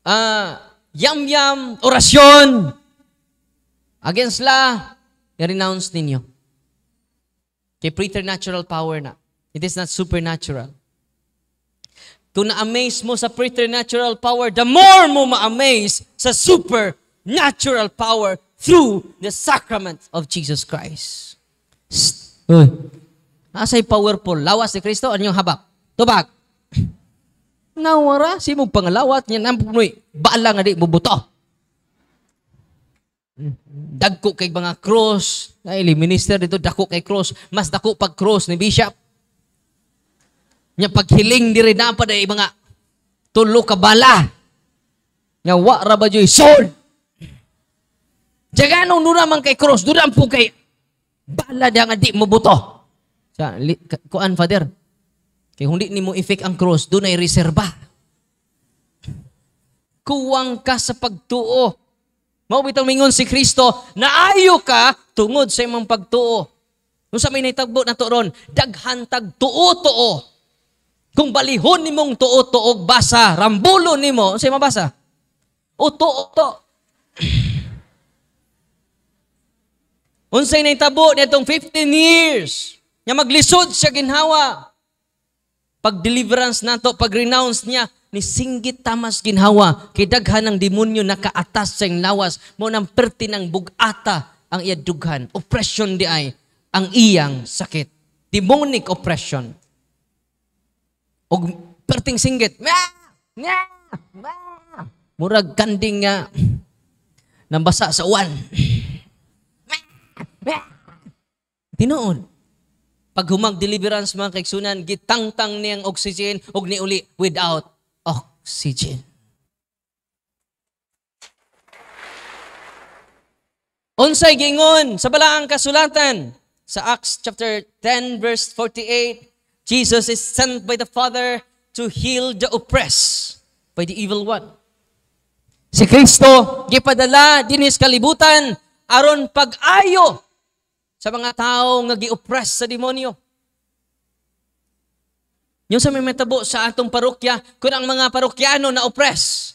uh, ah, yam-yam, orasyon, against la, i-renounce ninyo. Kay preternatural power na. It is not supernatural. Kung na-amaze mo sa preternatural power, the more mo ma-amaze sa supernatural power through the sacrament of Jesus Christ. Uy, nasa'y powerful. Lawas ni Kristo, ano yung habak? Tubak. Ngawara, si mong pangalawat, niya nampunoy, baala nga di, bubuto. Dagko kay mga cross, ay minister dito, dako kay cross, mas dako pag cross ni bishop. Nya paghiling diri dapat ay mga tulo ka bala. Nya wara ra ba joy sold. Jaganong dura man kay cross, dura po kay bala da nga di mabuto. Sa kuan father, Kay hindi nimo effect ang cross, dunay reserba. Kuwang ka sa pagtuo. Maubitang bitang mingon si Kristo, naayo ka tungod sa imong pagtuo. Kung sa may naitagbo na to daghantag tuo tuo Kung balihon nimong tuo-tuo basa, rambulo nimo, sa mabasa. O tuo-tuo. Unsay naitabo nitong 15 years nga maglisod siya ginhawa pag-deliverance nato, pag-renounce niya, ni singgit tamas ginhawa, kay daghan ng demonyo nakaatas sa lawas, mo nang perti ng bugata ang iya dughan. Oppression di ay, ang iyang sakit. Demonic oppression. Og perting singgit, murag kanding nga, nambasa sa uwan. Tinuon. Pag humag deliverance mga kaigsunan, gitangtang niyang oxygen og ni uli without oxygen. Unsay gingon sa balaang kasulatan sa Acts chapter 10 verse 48, Jesus is sent by the Father to heal the oppressed by the evil one. Si Kristo gipadala dinis kalibutan aron pag-ayo sa mga tao nga gi-oppress sa demonyo. Yung sa may metabo sa atong parokya, kun ang mga parokyano na oppress,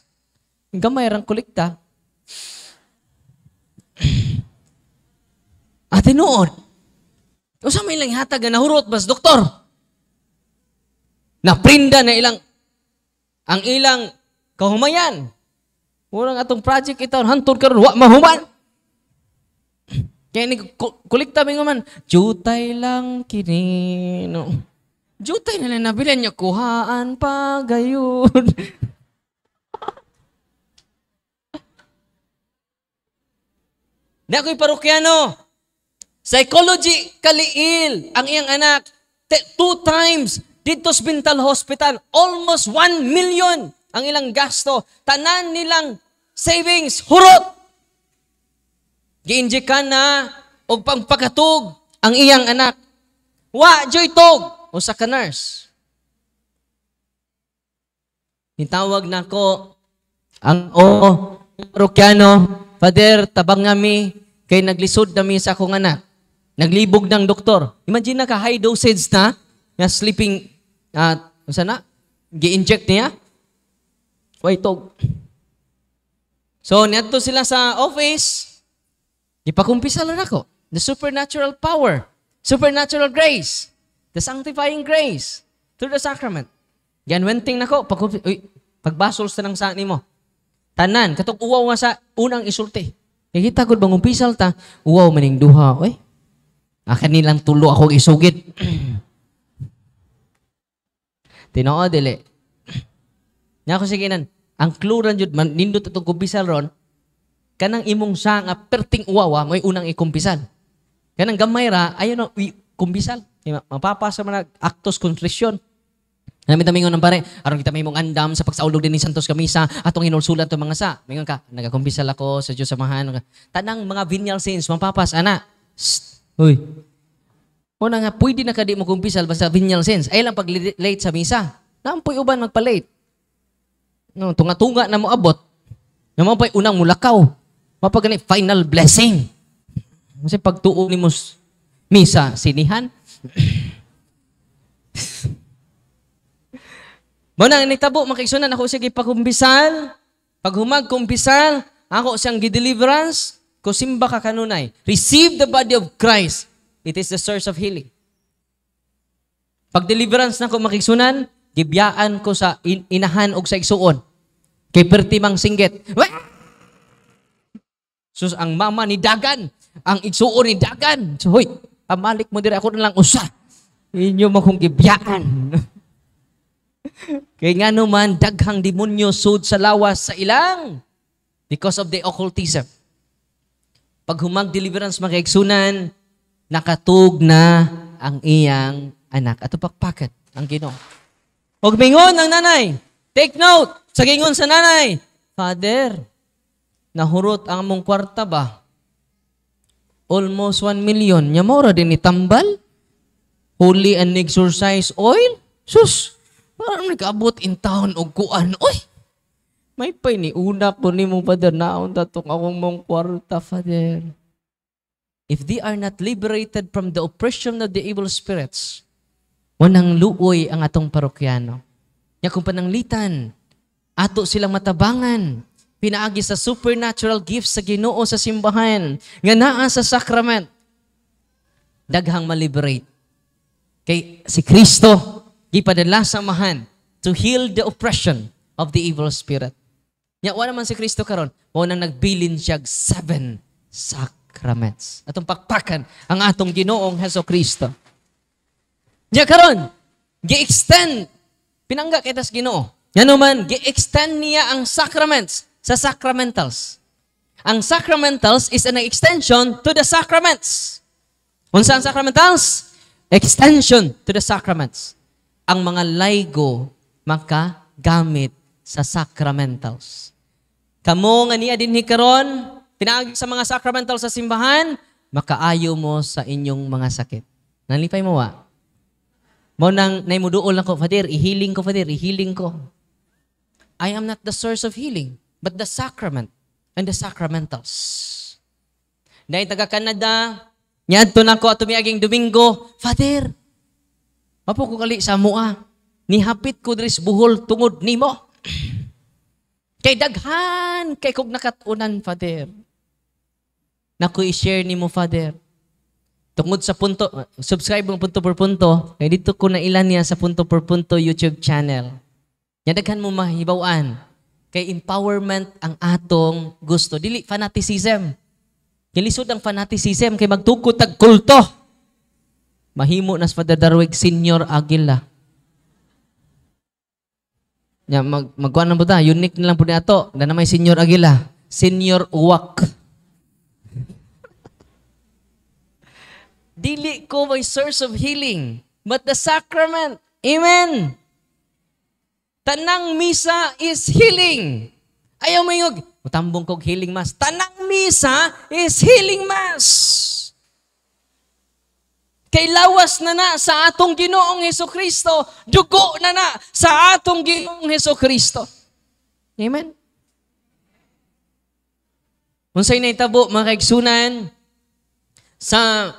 gamay rang kolekta. Ate noon, kung sa may lang hatag na hurot bas doktor, na prinda na ilang ang ilang kahumayan. Murang atong project itaw, hantod karon wa mahuman. Kaya ni kulikta mi man, jutay lang kini no. Jutay na lang nabilan niya kuhaan pa gayud. Na ko'y parokyano. Psychology, kaliil, ang iyang anak. two times, dito sa Bintal Hospital, almost 1 million ang ilang gasto. Tanan nilang savings, hurot! Giinjikan na og pangpakatog ang iyang anak. Wa joy tog usa ka nurse. Nitawag nako ang o parokyano, Father, tabang nami kay naglisod nami sa akong anak. Naglibog ng doktor. Imagine na ka high dosage na nga sleeping at ah, uh, sana gi-inject niya. Wait, tog. So, niadto sila sa office. Ipakumpisa lang ako. The supernatural power, supernatural grace, the sanctifying grace through the sacrament. Yan, when thing nako, pag, uy, pagbasol sa nang sani mo. Tanan, katong uwaw nga sa unang isulti. Nakikita ko bang umpisal ta, uwaw maning duha, oy. Ah, kanilang tulo ako isugit. Tinoo dili. Nya sige nan, ang clue ran jud nindot atong kubisal ron, kanang imong sanga perting uwawa may unang ikumpisal. Kanang gamay ra ayo na ikumpisal. Mapapasa man actos contrition. Namin tamingon ng pare, aron kita may mong andam sa pagsaulog din ni Santos Kamisa, atong hinulsulan to mga sa. Mingon ka, nagakumpisal ako sa Dios samahan. Tanang mga venial sins, mapapas, ana. Shh. Uy. Una nga, pwede na ka mo kumpisal basta venial sins. Ay lang pag late sa misa. Naampoy uban magpa-late. No, tunga-tunga na mo abot. Naman pa'y unang mulakaw. Mapagani, final blessing. Kasi pagtuon ni mo misa, sinihan. ni nitabo, makiksunan ako sige pagkumbisal. paghumag kumbisal, ako siyang ko simba ka kanunay. Receive the body of Christ. It is the source of healing. Pag deliverance na ko makiksunan, gibyaan ko sa in- inahan og sa igsuon. Kay perti mang singgit. Wah! So ang mama ni Dagan, ang igsuon ni Dagan. So hoy, pamalik mo diri ako na lang usa. Inyo makong gibyaan. Kay nga naman, daghang demonyo sud sa lawas sa ilang because of the occultism. Pag humag deliverance makaigsunan, nakatug na ang iyang anak. Ato pakpakat ang Ginoo. Og mingon ang nanay. Take note sa gingon sa nanay. Father, nahurot ang among kwarta ba? Almost 1 million. Nya mora din itambal? Holy and exercise oil? Sus! Parang nagabot in town og kuan. Oy! May pay ni una ko ni mong father naon tatong akong mong kwarta, father. If they are not liberated from the oppression of the evil spirits, wanang luoy ang atong parokyano. Nya kung litan, ato silang matabangan, pinaagi sa supernatural gifts sa Ginoo sa simbahan nga naa sa sacrament daghang maliberate kay si Kristo gipadala sa mahan to heal the oppression of the evil spirit nya wala man si Kristo karon mo nang nagbilin siya seven sacraments atong pakpakan ang atong Ginoong Heso Kristo nya karon gi-extend pinangga kita sa Ginoo Ngano man, gi-extend niya ang sacraments sa sacramentals. Ang sacramentals is an extension to the sacraments. Unsa ang sacramentals? Extension to the sacraments. Ang mga laygo makagamit sa sacramentals. Kamo nga niya din ni karon, pinaagi sa mga sacramental sa simbahan, makaayo mo sa inyong mga sakit. Nalipay mo wa? Mo nang naimuduol ko, Father, ihiling ko, Father, ihiling ko. I am not the source of healing but the sacrament and the sacramentals. Dahil taga Canada, niadto na ko ato miaging Domingo, Father, mapo ko kali sa mua, nihapit ko dres buhol tungod nimo. kay daghan, kay kog nakatunan, Father. Nako i-share nimo, Father. Tungod sa punto, subscribe mong punto per punto, kay dito ko na ilan niya sa punto per punto YouTube channel. Nya mo mahibawan Kay empowerment ang atong gusto. Dili fanaticism. Kilisod ang fanaticism kay magtugkod tag kulto. Mahimo nas Father Darwig Senior Aguila. Ya mag magkuan mo ta, unique na lang po ni ato. Na namay Senior Aguila, Senior Uwak. Dili ko my source of healing, but the sacrament. Amen. Tanang misa is healing. Ayaw mo yung, utambong kog healing mass. Tanang misa is healing mass. Kay lawas na na sa atong ginoong Heso Kristo. Dugo na na sa atong ginoong Heso Kristo. Amen? Unsay na itabo, mga kaigsunan, sa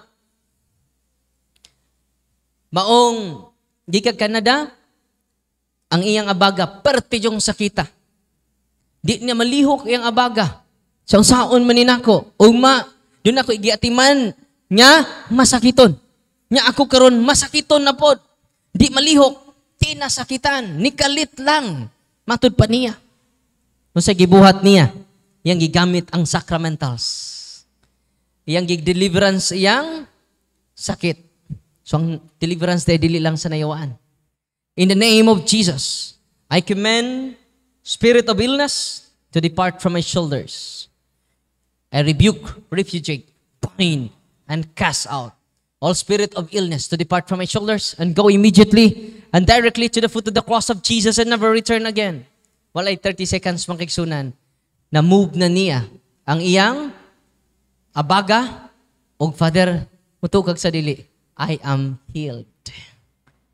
maong gikag Canada, ang iyang abaga, perte yung sakita. Di niya malihok iyang abaga. So, ang saon maninako, uma, dun ako igiatiman, niya masakiton. Niya ako karon masakiton na pod. Di malihok, tinasakitan, nikalit lang. Matud pa niya. Nung sa gibuhat niya, yang gigamit ang sacramentals. Yang gig-deliverance iyang sakit. So ang deliverance day dili lang sa nayawaan. In the name of Jesus, I command spirit of illness to depart from my shoulders. I rebuke, refugiate, bind, and cast out all spirit of illness to depart from my shoulders and go immediately and directly to the foot of the cross of Jesus and never return again. Walay 30 seconds makiksunan na move na niya ang iyang abaga og Father, mutukag sa dili. I am healed.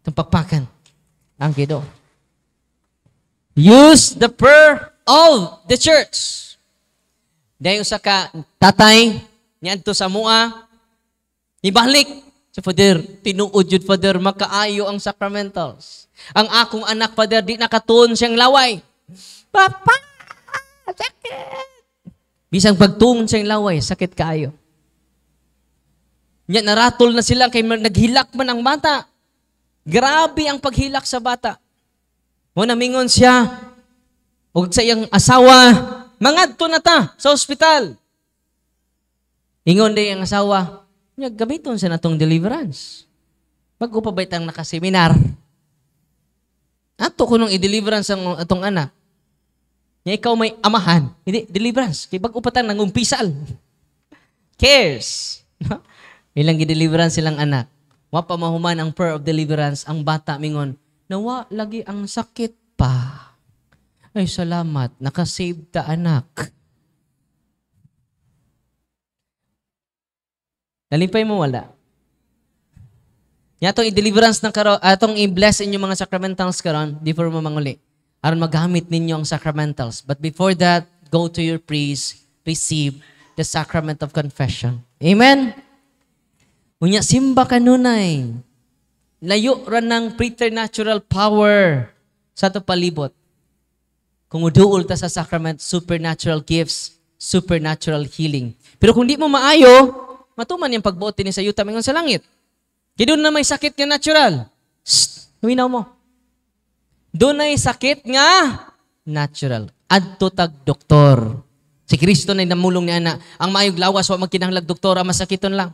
Itong pagpakan ang gido. Use the prayer of the church. Dayon sa ka tatay niadto sa mua ibalik So, Father, tinuod yun, Father, makaayo ang sacramentals. Ang akong anak, Father, di nakatuon siyang laway. Papa, sakit! Bisang pagtuon siyang laway, sakit kaayo. Nya, naratol na sila, kay naghilak man ang mata. Grabe ang paghilak sa bata. Mo namingon siya ug sa iyang asawa, mangadto na ta sa ospital. Ingon din ang asawa, nya gamiton sa natong deliverance. Bago pa baytang nakaseminar. Ato kunong i-deliverance ang atong anak. Nya ikaw may amahan. Hindi, deliverance. Kay bago pa tang nangumpisal. Cares. Ilang deliverance silang anak wa Mapamahuman ang prayer of deliverance ang bata mingon, nawa lagi ang sakit pa. Ay salamat, nakasave ta anak. Nalimpay mo wala. Nya tong i-deliverance ng karon, atong ah, i-bless inyo mga sacramentals karon before mo manguli. Aron magamit ninyo ang sacramentals. But before that, go to your priest, receive the sacrament of confession. Amen. Unya simba kanunay. Layo ra ng preternatural power sa to palibot. Kung uduol ta sa sacrament, supernatural gifts, supernatural healing. Pero kung di mo maayo, matuman yung pagbuot ni sa yuta mingon sa langit. Kaya na may sakit nga natural. Shh, huminaw mo. Doon ay sakit nga natural. Adto tag doktor. Si Kristo na namulong ni ana. Ang maayog lawas, wa magkinahanglag doktor, ang masakiton lang.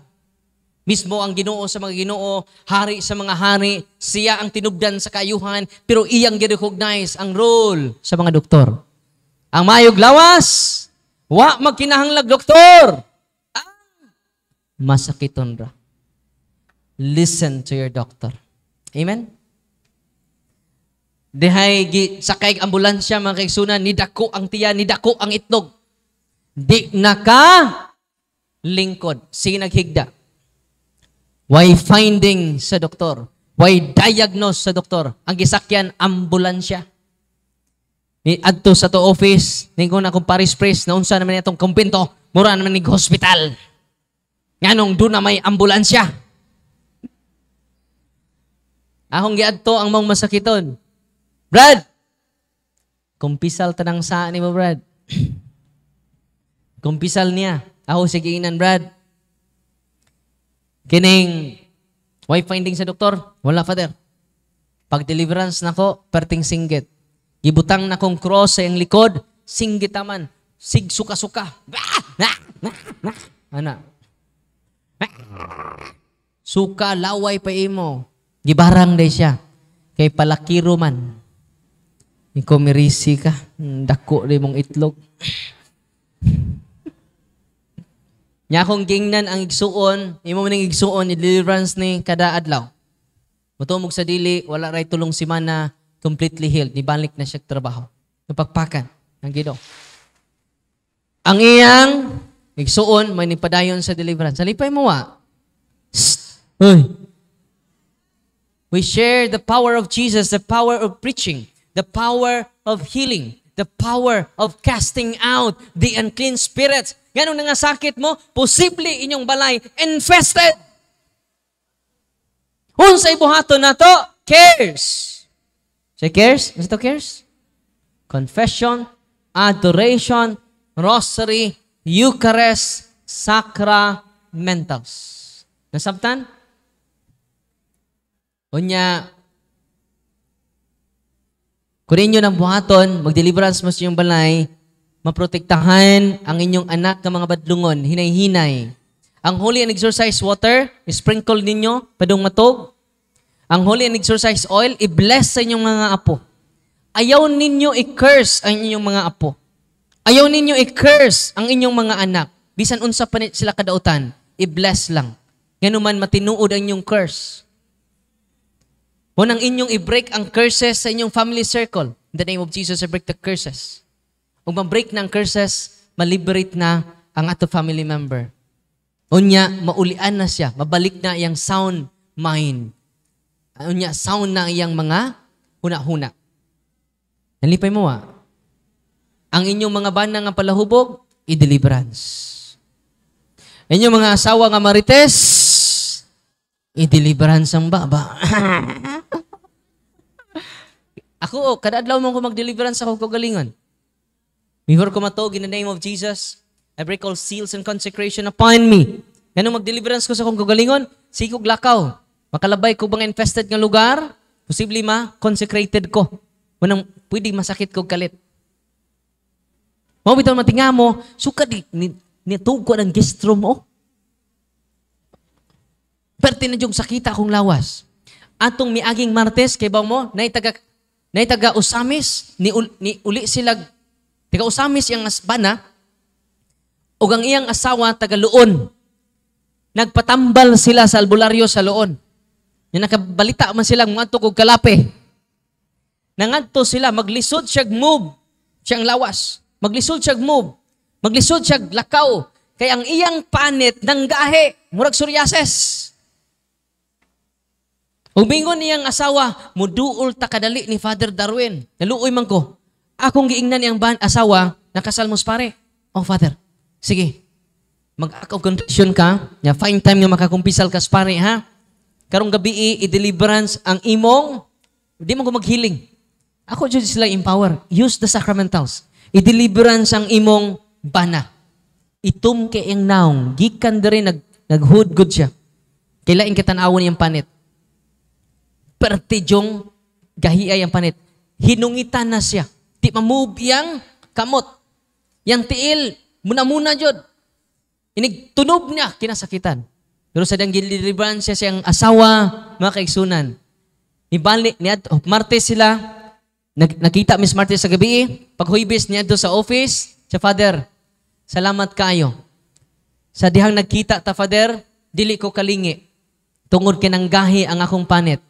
Mismo ang ginoo sa mga ginoo, hari sa mga hari, siya ang tinubdan sa kayuhan, pero iyang girecognize ang role sa mga doktor. Ang mayog lawas, wa magkinahanglag doktor. Ang masakiton ra. Listen to your doctor. Amen? Dehay gi sa kay ambulansya mga kaigsunan, dako ang tiya, ni dako ang itnog. Di naka lingkod. si naghigda Why finding sa doktor? Why diagnose sa doktor? Ang gisakyan, ambulansya. Ni adto sa to office, ningo na kung Paris Press, na naunsa naman itong kumpinto, mura naman ni hospital. Nganong doon na may ambulansya. Ahong giadto ang mong masakiton. Brad! Kumpisal tanang saan ni mo, Brad. Kumpisal niya. Ako sige inan, Brad. Kining why finding sa doktor? Wala father. Pag deliverance nako, perting singgit. Gibutang na kong cross sa iyang likod, singgit man Sig suka-suka. Ah! Ah! Ah! Ana. Suka laway pa imo. Gibarang day siya. Kay palakiro man. Ikaw mirisi ka. Hmm, dako di mong itlog. Nya kung gingnan ang igsuon, imo ning igsuon ni deliverance ni kada adlaw. Mutumog sa dili, wala ray tulong si mana, completely healed, nibalik na siya trabaho. Napagpakan ng gido. Ang iyang igsuon may nipadayon sa deliverance. Salipay mo wa. Ah. Uy. We share the power of Jesus, the power of preaching, the power of healing the power of casting out the unclean spirits. Ganun na nga sakit mo, posible inyong balay infested. Unsa ibuhaton na to? Cares. Say cares? Is it cares? Confession, adoration, rosary, Eucharist, sacramentals. Nasabtan? Unya, Kunin nyo ng buhaton, magdeliverance mo sa yung balay, maprotektahan ang inyong anak ng mga badlungon, hinay-hinay. Ang holy and exercise water, sprinkle ninyo, padong matog. Ang holy and exercise oil, i-bless sa inyong mga apo. Ayaw ninyo i-curse ang inyong mga apo. Ayaw ninyo i-curse ang inyong mga anak. Bisan unsa pa sila kadautan, i-bless lang. Ganuman matinuod ang inyong curse. Huwag ang inyong i-break ang curses sa inyong family circle. In the name of Jesus, I break the curses. Huwag mag break ng ang curses, maliberate na ang ato family member. Unya, maulian na siya. Mabalik na iyang sound mind. Unya, sound na iyang mga huna-huna. Nalipay mo ah. Ang inyong mga banda nga palahubog, i-deliverance. Inyong mga asawa nga marites, i-deliverance ang baba. Ako, oh, kada adlaw man ko magdeliverance ako kagalingon. Mihor ko matog in the name of Jesus. I break all seals and consecration upon me. Ganong magdeliverance ko sa kong kagalingon, sikog lakaw. Makalabay ko bang infested nga lugar, posible ma, consecrated ko. Manang pwede masakit ko kalit. Mao bitaw matinga mo, suka di ni, ni ko ng gistro mo. Perti na jug sakita akong lawas. Atong miaging Martes kay ba mo na taga na taga usamis ni, ni uli silag taga usamis yang asbana ug ang iyang asawa taga luon nagpatambal sila sa albularyo sa luon na nakabalita man sila ngadto og kalape nangadto sila maglisod siya move siyang lawas maglisod siya move maglisod siya lakaw kay ang iyang panit nang gahe murag suryases Umingon niyang asawa, muduol ta kadali ni Father Darwin. Naluoy man ko. Akong giingnan niyang ban asawa, nakasalmos pare. Oh, Father, sige. Mag-act of confession ka, nya fine time nga makakumpisal ka pare, ha? Karong gabi, i-deliverance ang imong, di man ko maghiling. Ako dyan sila empower. Use the sacramentals. I-deliverance ang imong bana. Itumke kay ang naong. Gikan diri nag, good siya. Kailain kita naawon niyang panit perte jong gahiay ang panit. Hinungitan na siya. Di mamove yang kamot. Yang tiil, muna-muna jod. Inigtunob niya, kinasakitan. Pero sa dang gililiban siya siyang asawa, mga kaigsunan. Ni Bali, ni Ad, oh, Martes sila, nag, nakita Miss Martes sa gabi, paghuibis niya do sa office, siya, Father, salamat kayo. Sa dihang nagkita ta, Father, dili ko kalingi. Tungod kinanggahi ang akong panit.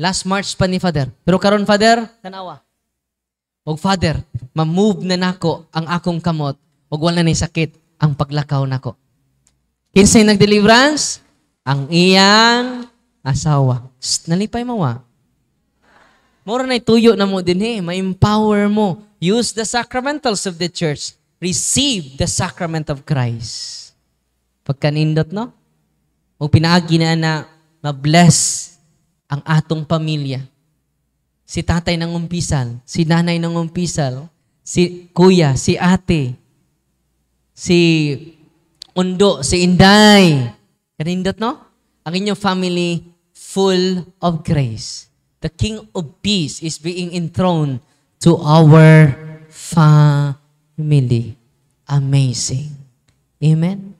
Last March pa ni Father. Pero karon Father, tanawa. Og Father, ma-move na nako ang akong kamot og wala na sakit ang paglakaw nako. Kinsay nagdeliverance? Ang iyang asawa. Psst, nalipay mawa. Ah. Mora na tuyo na mo din eh. Ma-empower mo. Use the sacramentals of the church. Receive the sacrament of Christ. Pagkanindot, no? O pinaagi na na ma-bless ang atong pamilya. Si tatay ng umpisal, si nanay ng umpisal, si kuya, si ate, si undo, si inday. Kanindot, no? Ang inyong family full of grace. The King of Peace is being enthroned to our family. Amazing. Amen?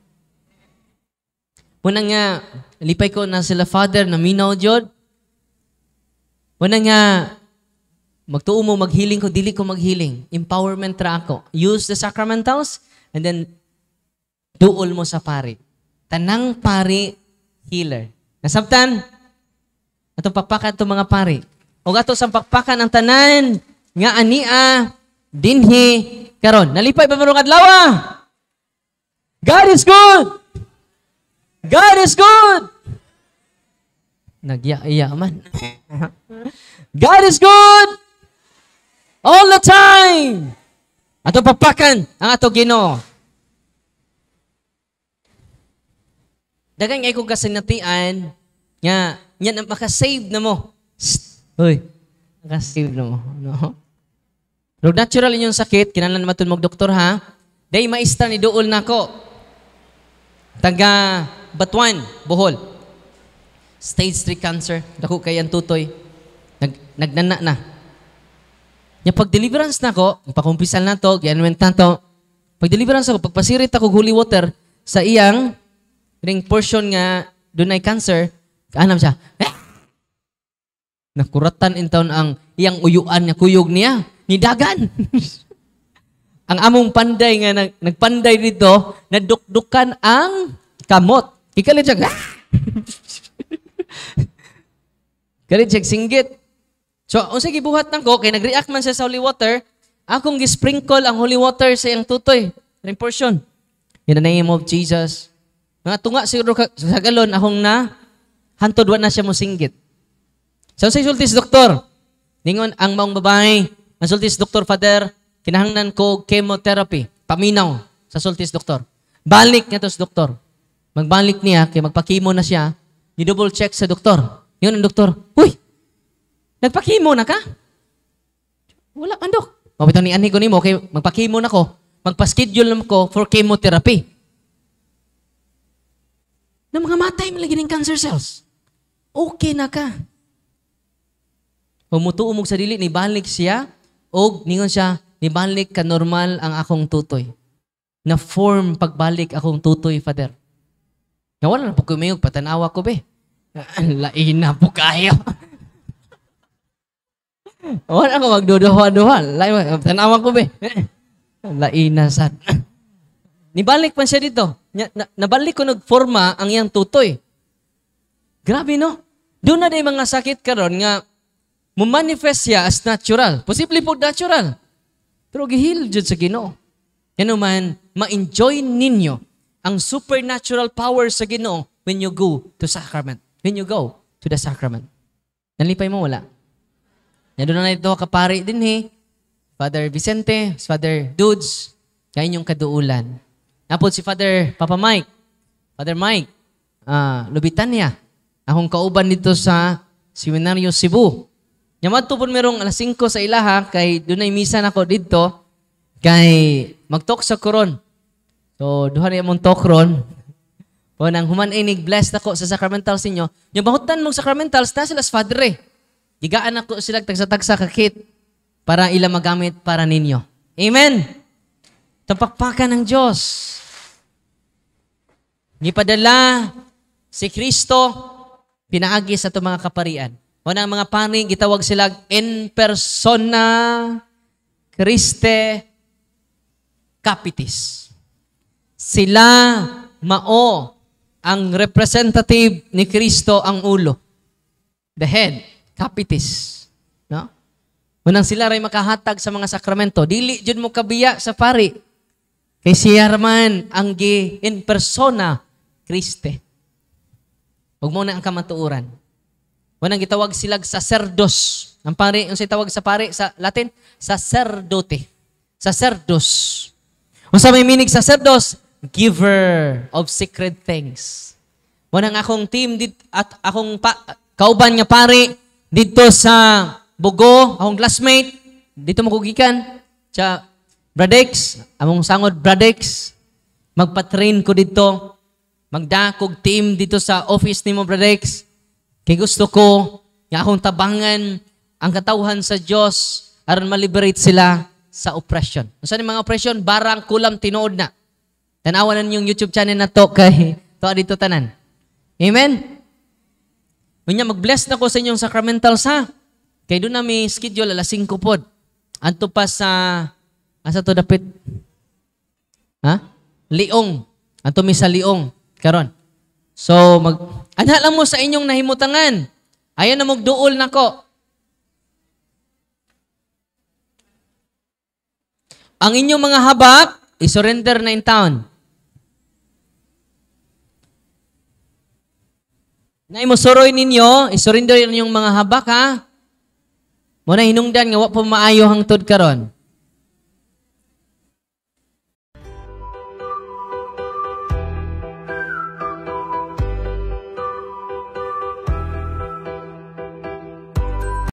Muna nga, lipay ko na sila Father na minaw Diyod. Muna nga, magtuo mo, maghiling ko, dili ko maghiling. Empowerment ra ako. Use the sacramentals and then duol mo sa pari. Tanang pari, healer. Nasabtan? Atong papakan itong mga pari. O gato sa pagpakan ang tanan nga ania dinhi karon. Nalipay pa marong adlaw. Ah! God is good. God is good nagyayaman. God is good all the time. Ato papakan ang ato Ginoo. Dagang ay ko kasinatian nga yan ang makasave na mo. Hoy, makasave na mo. No? Rog natural inyong sakit, kinalan naman mag doktor ha. Day maista ni duol nako. Taga Batuan, Bohol stage 3 cancer, dako kay ang tutoy, nag, nagnana na. Nya pag deliverance na ko, pakumpisal na to, gianwen tanto, pag deliverance ako, pagpasirit ako holy water sa iyang ring portion nga dunay cancer, kaanam siya. Eh! Nakuratan in town ang iyang uyuan niya, kuyog niya, ni dagan. ang among panday nga nag, nagpanday dito, nadukdukan ang kamot. Ikalit siya. Ah! Kali check singgit. So, unsa gibuhat nang ko kay nagreact man siya sa holy water, akong gisprinkle ang holy water sa iyang tutoy, ring portion. In the name of Jesus. Mga tunga siguro ka, sa galon akong na hantod wa na siya mo singgit. So sa sulti doktor, ningon ang maong babae, ang sulti doktor father, kinahanglan ko chemotherapy, paminaw sa sulti doktor. Balik nga to doktor. Magbalik niya kay magpakimo na siya Ni-double check sa doktor. Yun ang doktor. Uy! Nagpakimo na ka? Wala andok. dok. ni Anhi ko ni mo, okay, magpakimo na ko. Magpa-schedule na ko for chemotherapy. Na mga matay malagi ng cancer cells. Okay na ka. Humutuo mo sa dili, nibalik siya, o ningon siya, nibalik ka normal ang akong tutoy. Na form pagbalik akong tutoy, Father. Nga na po kumingog, patanawa ko be. Laina po kayo. Wala ko magduduhan-duhan. Tanawan ko be. Laina sad. Nibalik pa siya dito. Na, nabalik ko nagforma ang iyang tutoy. Grabe no? Doon na day mga sakit karon nga mumanifest siya as natural. Posible po natural. Pero gihil jud sa Ginoo. Ano man, ma-enjoy ninyo ang supernatural power sa Ginoo when you go to sacrament. When you go to the sacrament. Nalipay mo, wala. Nandun na ito, kapari din eh. Father Vicente, Father Dudes, kaya inyong kaduulan. Napod si Father Papa Mike, Father Mike, uh, Lubitania, akong kauban dito sa Seminaryo Cebu. to po merong alas 5 sa ilaha, kay dunay misa na ko dito, kay magtok sa koron. So, duha na mong talk ron. O nang human inig, blessed ako sa sacramentals ninyo. Yung bahutan mong sacramentals, na sila padre. Gigaan ako sila tagsa-tagsa kakit para ila magamit para ninyo. Amen! Tampakpakan ng Diyos. Gipadala si Kristo pinaagi sa itong mga kaparian. O nang mga pari gitawag sila in persona Christe Capitis. Sila mao ang representative ni Kristo ang ulo. The head, kapitis. No? Munang sila ray makahatag sa mga sakramento. Dili jud mo kabiya sa pari. Kay siya man ang gi in persona Kriste. Huwag muna ang kamatuuran. Munang gitawag silag sacerdos. Ang pari, yung tawag sa pari sa Latin, sacerdote. Sacerdos. Unsa may meaning sacerdos? giver of secret things. Munang akong team dit at akong pa, kauban nga pare dito sa Bogo, akong classmate, dito magugikan Sa Bradex, among sangod Bradex, magpa-train ko dito. Magdakog team dito sa office ni mo Bradex. Kay gusto ko nga akong tabangan ang katawhan sa Dios aron ma-liberate sila sa oppression. Unsa ni mga oppression? Barang kulam tinuod na. Tanawan na yung YouTube channel na to kay to dito tanan. Amen? Unya, mag-bless na ko sa inyong sacramental sa. Kay do na mi schedule alas 5 pod. Anto pa sa, asa to dapit? Ha? Liong. Anto mi sa liong. Karon. So, mag, ana lang mo sa inyong nahimutangan. Ayan na magduol nako. Ang inyong mga habak, isurrender na in town. Na imusuroy ninyo, isurinder yung mga habak ha. Muna hinungdan nga wa po maayo hangtod karon.